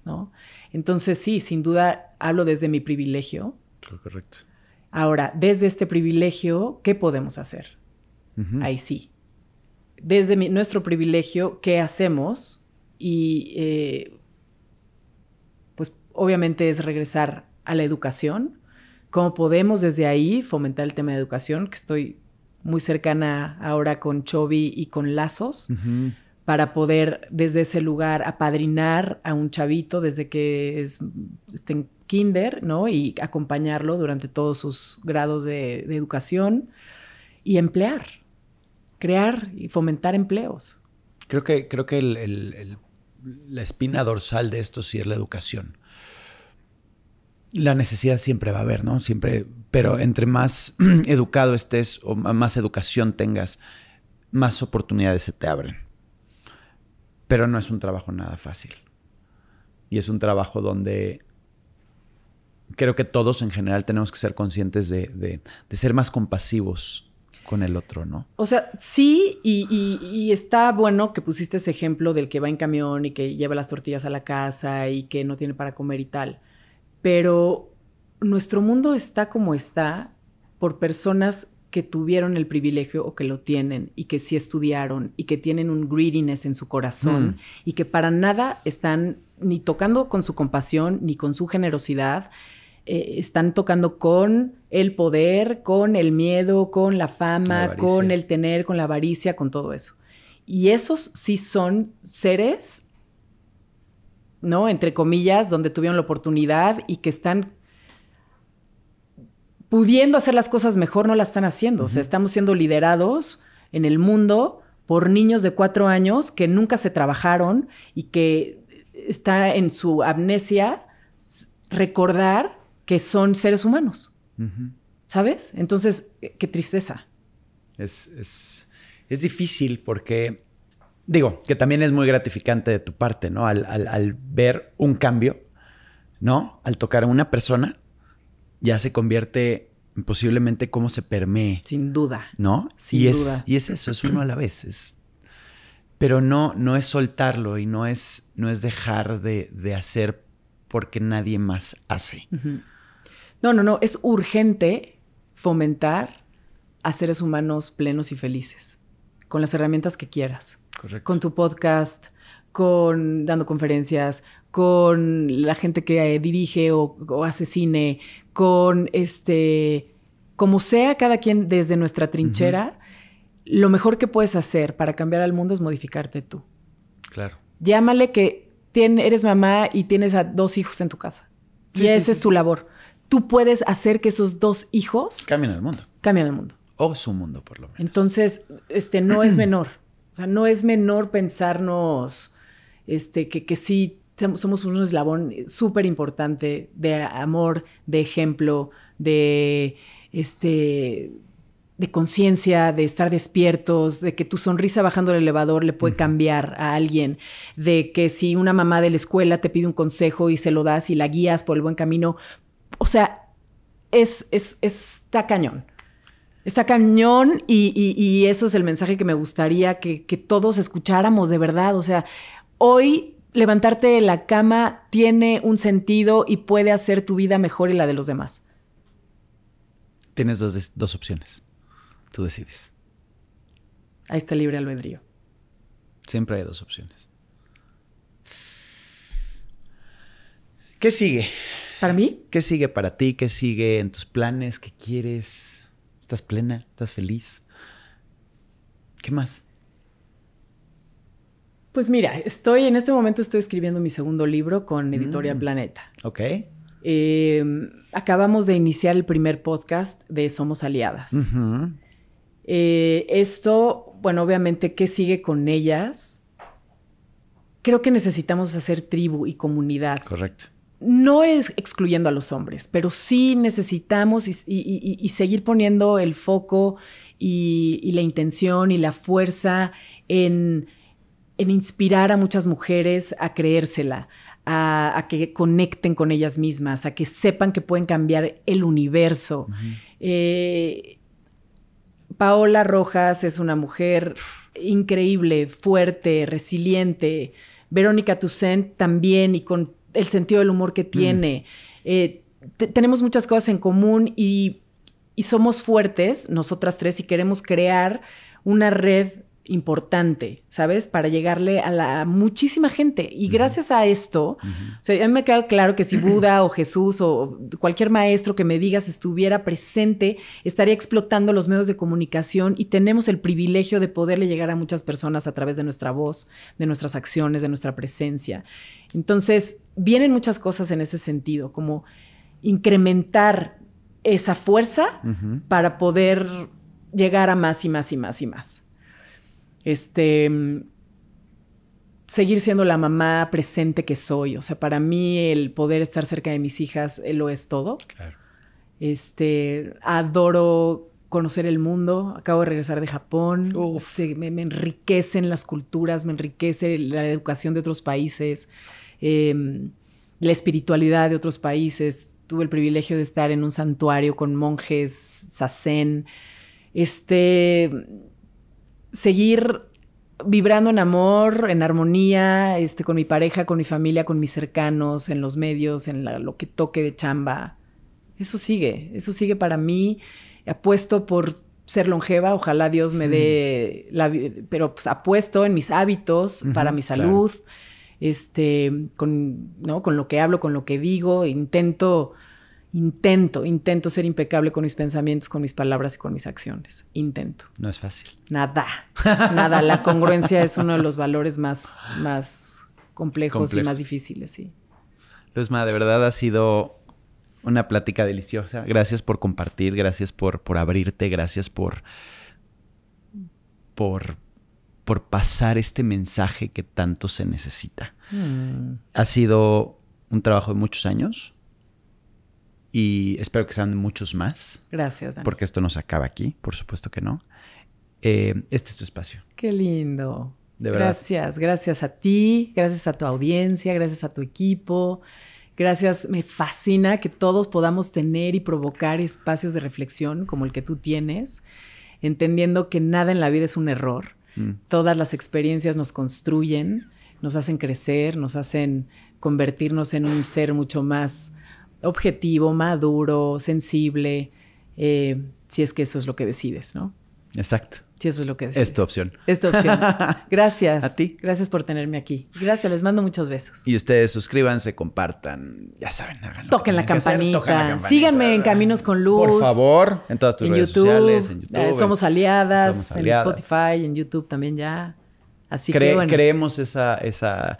¿No? Entonces sí, sin duda hablo desde mi privilegio. Claro, correcto. Ahora, desde este privilegio, ¿qué podemos hacer? Ahí sí. Desde nuestro privilegio, ¿qué hacemos? Y eh, pues obviamente es regresar a la educación, cómo podemos desde ahí fomentar el tema de educación, que estoy muy cercana ahora con Chobi y con Lazos, para poder desde ese lugar apadrinar a un chavito desde que es, esté en kinder, ¿no? Y acompañarlo durante todos sus grados de, educación y emplear, crear y fomentar empleos. Creo que, creo que la espina dorsal de esto sí es la educación la necesidad siempre va a haber, ¿no? Siempre, pero entre más educado estés o más educación tengas, más oportunidades se te abren. Pero no es un trabajo nada fácil. Y es un trabajo donde creo que todos en general tenemos que ser conscientes de, ser más compasivos con el otro, ¿no? O sea, sí, y, y, está bueno que pusiste ese ejemplo del que va en camión y que lleva las tortillas a la casa y que no tiene para comer y tal pero nuestro mundo está como está por personas que tuvieron el privilegio o que lo tienen y que sí estudiaron y que tienen un greediness en su corazón mm. y que para nada están ni tocando con su compasión ni con su generosidad, eh, están tocando con el poder, con el miedo, con la fama, con el tener, con la avaricia, con todo eso. Y esos sí son seres ¿no? Entre comillas, donde tuvieron la oportunidad y que están pudiendo hacer las cosas mejor, no las están haciendo. O sea, estamos siendo liderados en el mundo por niños de cuatro años que nunca se trabajaron y que está en su amnesia recordar que son seres humanos. ¿Sabes? Entonces, qué tristeza. Es, es difícil porque Digo, que también es muy gratificante de tu parte, ¿no? Al, ver un cambio, ¿no? Al tocar a una persona, ya se convierte posiblemente como se permee. Sin duda. ¿No? Sin Es, y es eso, es uno a la vez. pero no, no es soltarlo y no es, no es dejar de, de hacer porque nadie más hace. No, no, no. Es urgente fomentar a seres humanos plenos y felices, con las herramientas que quieras con tu podcast, con dando conferencias, con la gente que eh, dirige o, hace cine, con este, como sea cada quien desde nuestra trinchera, lo mejor que puedes hacer para cambiar al mundo es modificarte tú. Claro. Llámale que eres mamá y tienes a dos hijos en tu casa. y esa es tu labor. Tú puedes hacer que esos dos hijos... Cambien el mundo. Cambien el mundo. O su mundo, por lo menos. Entonces, este, no es menor. O sea, no es menor pensarnos este, que, sí somos un eslabón eh, súper importante de amor, de ejemplo, de, este, de conciencia, de estar despiertos, de que tu sonrisa bajando el elevador le puede cambiar a alguien, de que si una mamá de la escuela te pide un consejo y se lo das y la guías por el buen camino, o sea, es, es, está cañón. Está cañón y, eso es el mensaje que me gustaría que, todos escucháramos de verdad. O sea, hoy levantarte de la cama tiene un sentido y puede hacer tu vida mejor y la de los demás. Tienes dos, dos opciones. Tú decides. Ahí está libre albedrío. Siempre hay dos opciones. ¿Qué sigue? ¿Para mí? ¿Qué sigue para ti? ¿Qué sigue en tus planes? ¿Qué quieres? estás plena, estás feliz. ¿Qué más? Pues mira, estoy en este momento estoy escribiendo mi segundo libro con mm. Editorial Planeta. Ok. Em, acabamos de iniciar el primer podcast de Somos Aliadas. Eh, esto, bueno, obviamente, ¿qué sigue con ellas? Creo que necesitamos hacer tribu y comunidad. Correcto no es excluyendo a los hombres, pero sí necesitamos y, seguir poniendo el foco y, la intención y la fuerza en, inspirar a muchas mujeres a creérsela, a, que conecten con ellas mismas, a que sepan que pueden cambiar el universo. Eh, Paola Rojas es una mujer increíble, fuerte, resiliente. Verónica Toussaint también y con el sentido del humor que mm. tiene. Eh, tenemos muchas cosas en común y, somos fuertes, nosotras tres, y queremos crear una red importante, ¿sabes? Para llegarle a la muchísima gente. Y gracias a esto, a mí me queda claro que si Buda o Jesús o cualquier maestro que me digas estuviera presente, estaría explotando los medios de comunicación y tenemos el privilegio de poderle llegar a muchas personas a través de nuestra voz, de nuestras acciones, de nuestra presencia. Entonces, vienen muchas cosas en ese sentido, como incrementar esa fuerza para poder llegar a más y más y más y más. Este seguir siendo la mamá presente que soy, o sea, para mí el poder estar cerca de mis hijas eh, lo es todo. Este, adoro conocer el mundo, acabo de regresar de Japón, este, me, enriquecen las culturas, me enriquece la educación de otros países. Em, la espiritualidad de otros países. Tuve el privilegio de estar en un santuario con monjes, sacén, este, seguir vibrando en amor, en armonía, este, con mi pareja, con mi familia, con mis cercanos, en los medios, en lo que toque de chamba. Eso sigue, eso sigue para mí. Apuesto por ser longeva, ojalá Dios me dé la... Pero pues, apuesto en mis hábitos para mi salud este, con, ¿no? con lo que hablo, con lo que digo, intento, intento, intento ser impecable con mis pensamientos, con mis palabras y con mis acciones. Intento. No es fácil. Nada, nada. La congruencia es uno de los valores más, más complejos y más difíciles, sí. Luzma, de verdad ha sido una plática deliciosa. Gracias por compartir, gracias por, por abrirte, gracias por, por por pasar este mensaje que tanto se necesita. Mm. Ha sido un trabajo de muchos años y espero que sean muchos más. Gracias. Porque esto no se acaba aquí, por supuesto que no. Eh, este es tu espacio. Qué lindo. De verdad. Gracias, gracias a ti, gracias a tu audiencia, gracias a tu equipo. Gracias, me fascina que todos podamos tener y provocar espacios de reflexión como el que tú tienes, entendiendo que nada en la vida es un error, Mm. Todas las experiencias nos construyen, nos hacen crecer, nos hacen convertirnos en un ser mucho más objetivo, maduro, sensible, eh, si es que eso es lo que decides, ¿no? Exacto. Sí, eso es lo que Es tu opción. Es opción. Gracias. A ti. Gracias por tenerme aquí. Gracias, les mando muchos besos. Y ustedes suscríbanse, compartan, ya saben, háganlo. Toquen, la campanita. Síganme en Caminos con Luz. Por favor, en todas tus redes sociales, en eh, YouTube. somos, aliadas, en Spotify, en YouTube también ya. Así que creemos esa, esa,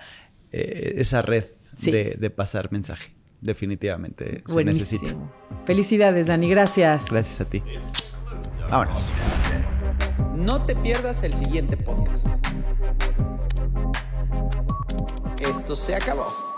eh, esa red de, pasar mensaje. Definitivamente Buenísimo. Felicidades, Dani. Gracias. Gracias a ti. Vámonos. No te pierdas el siguiente podcast. Esto se acabó.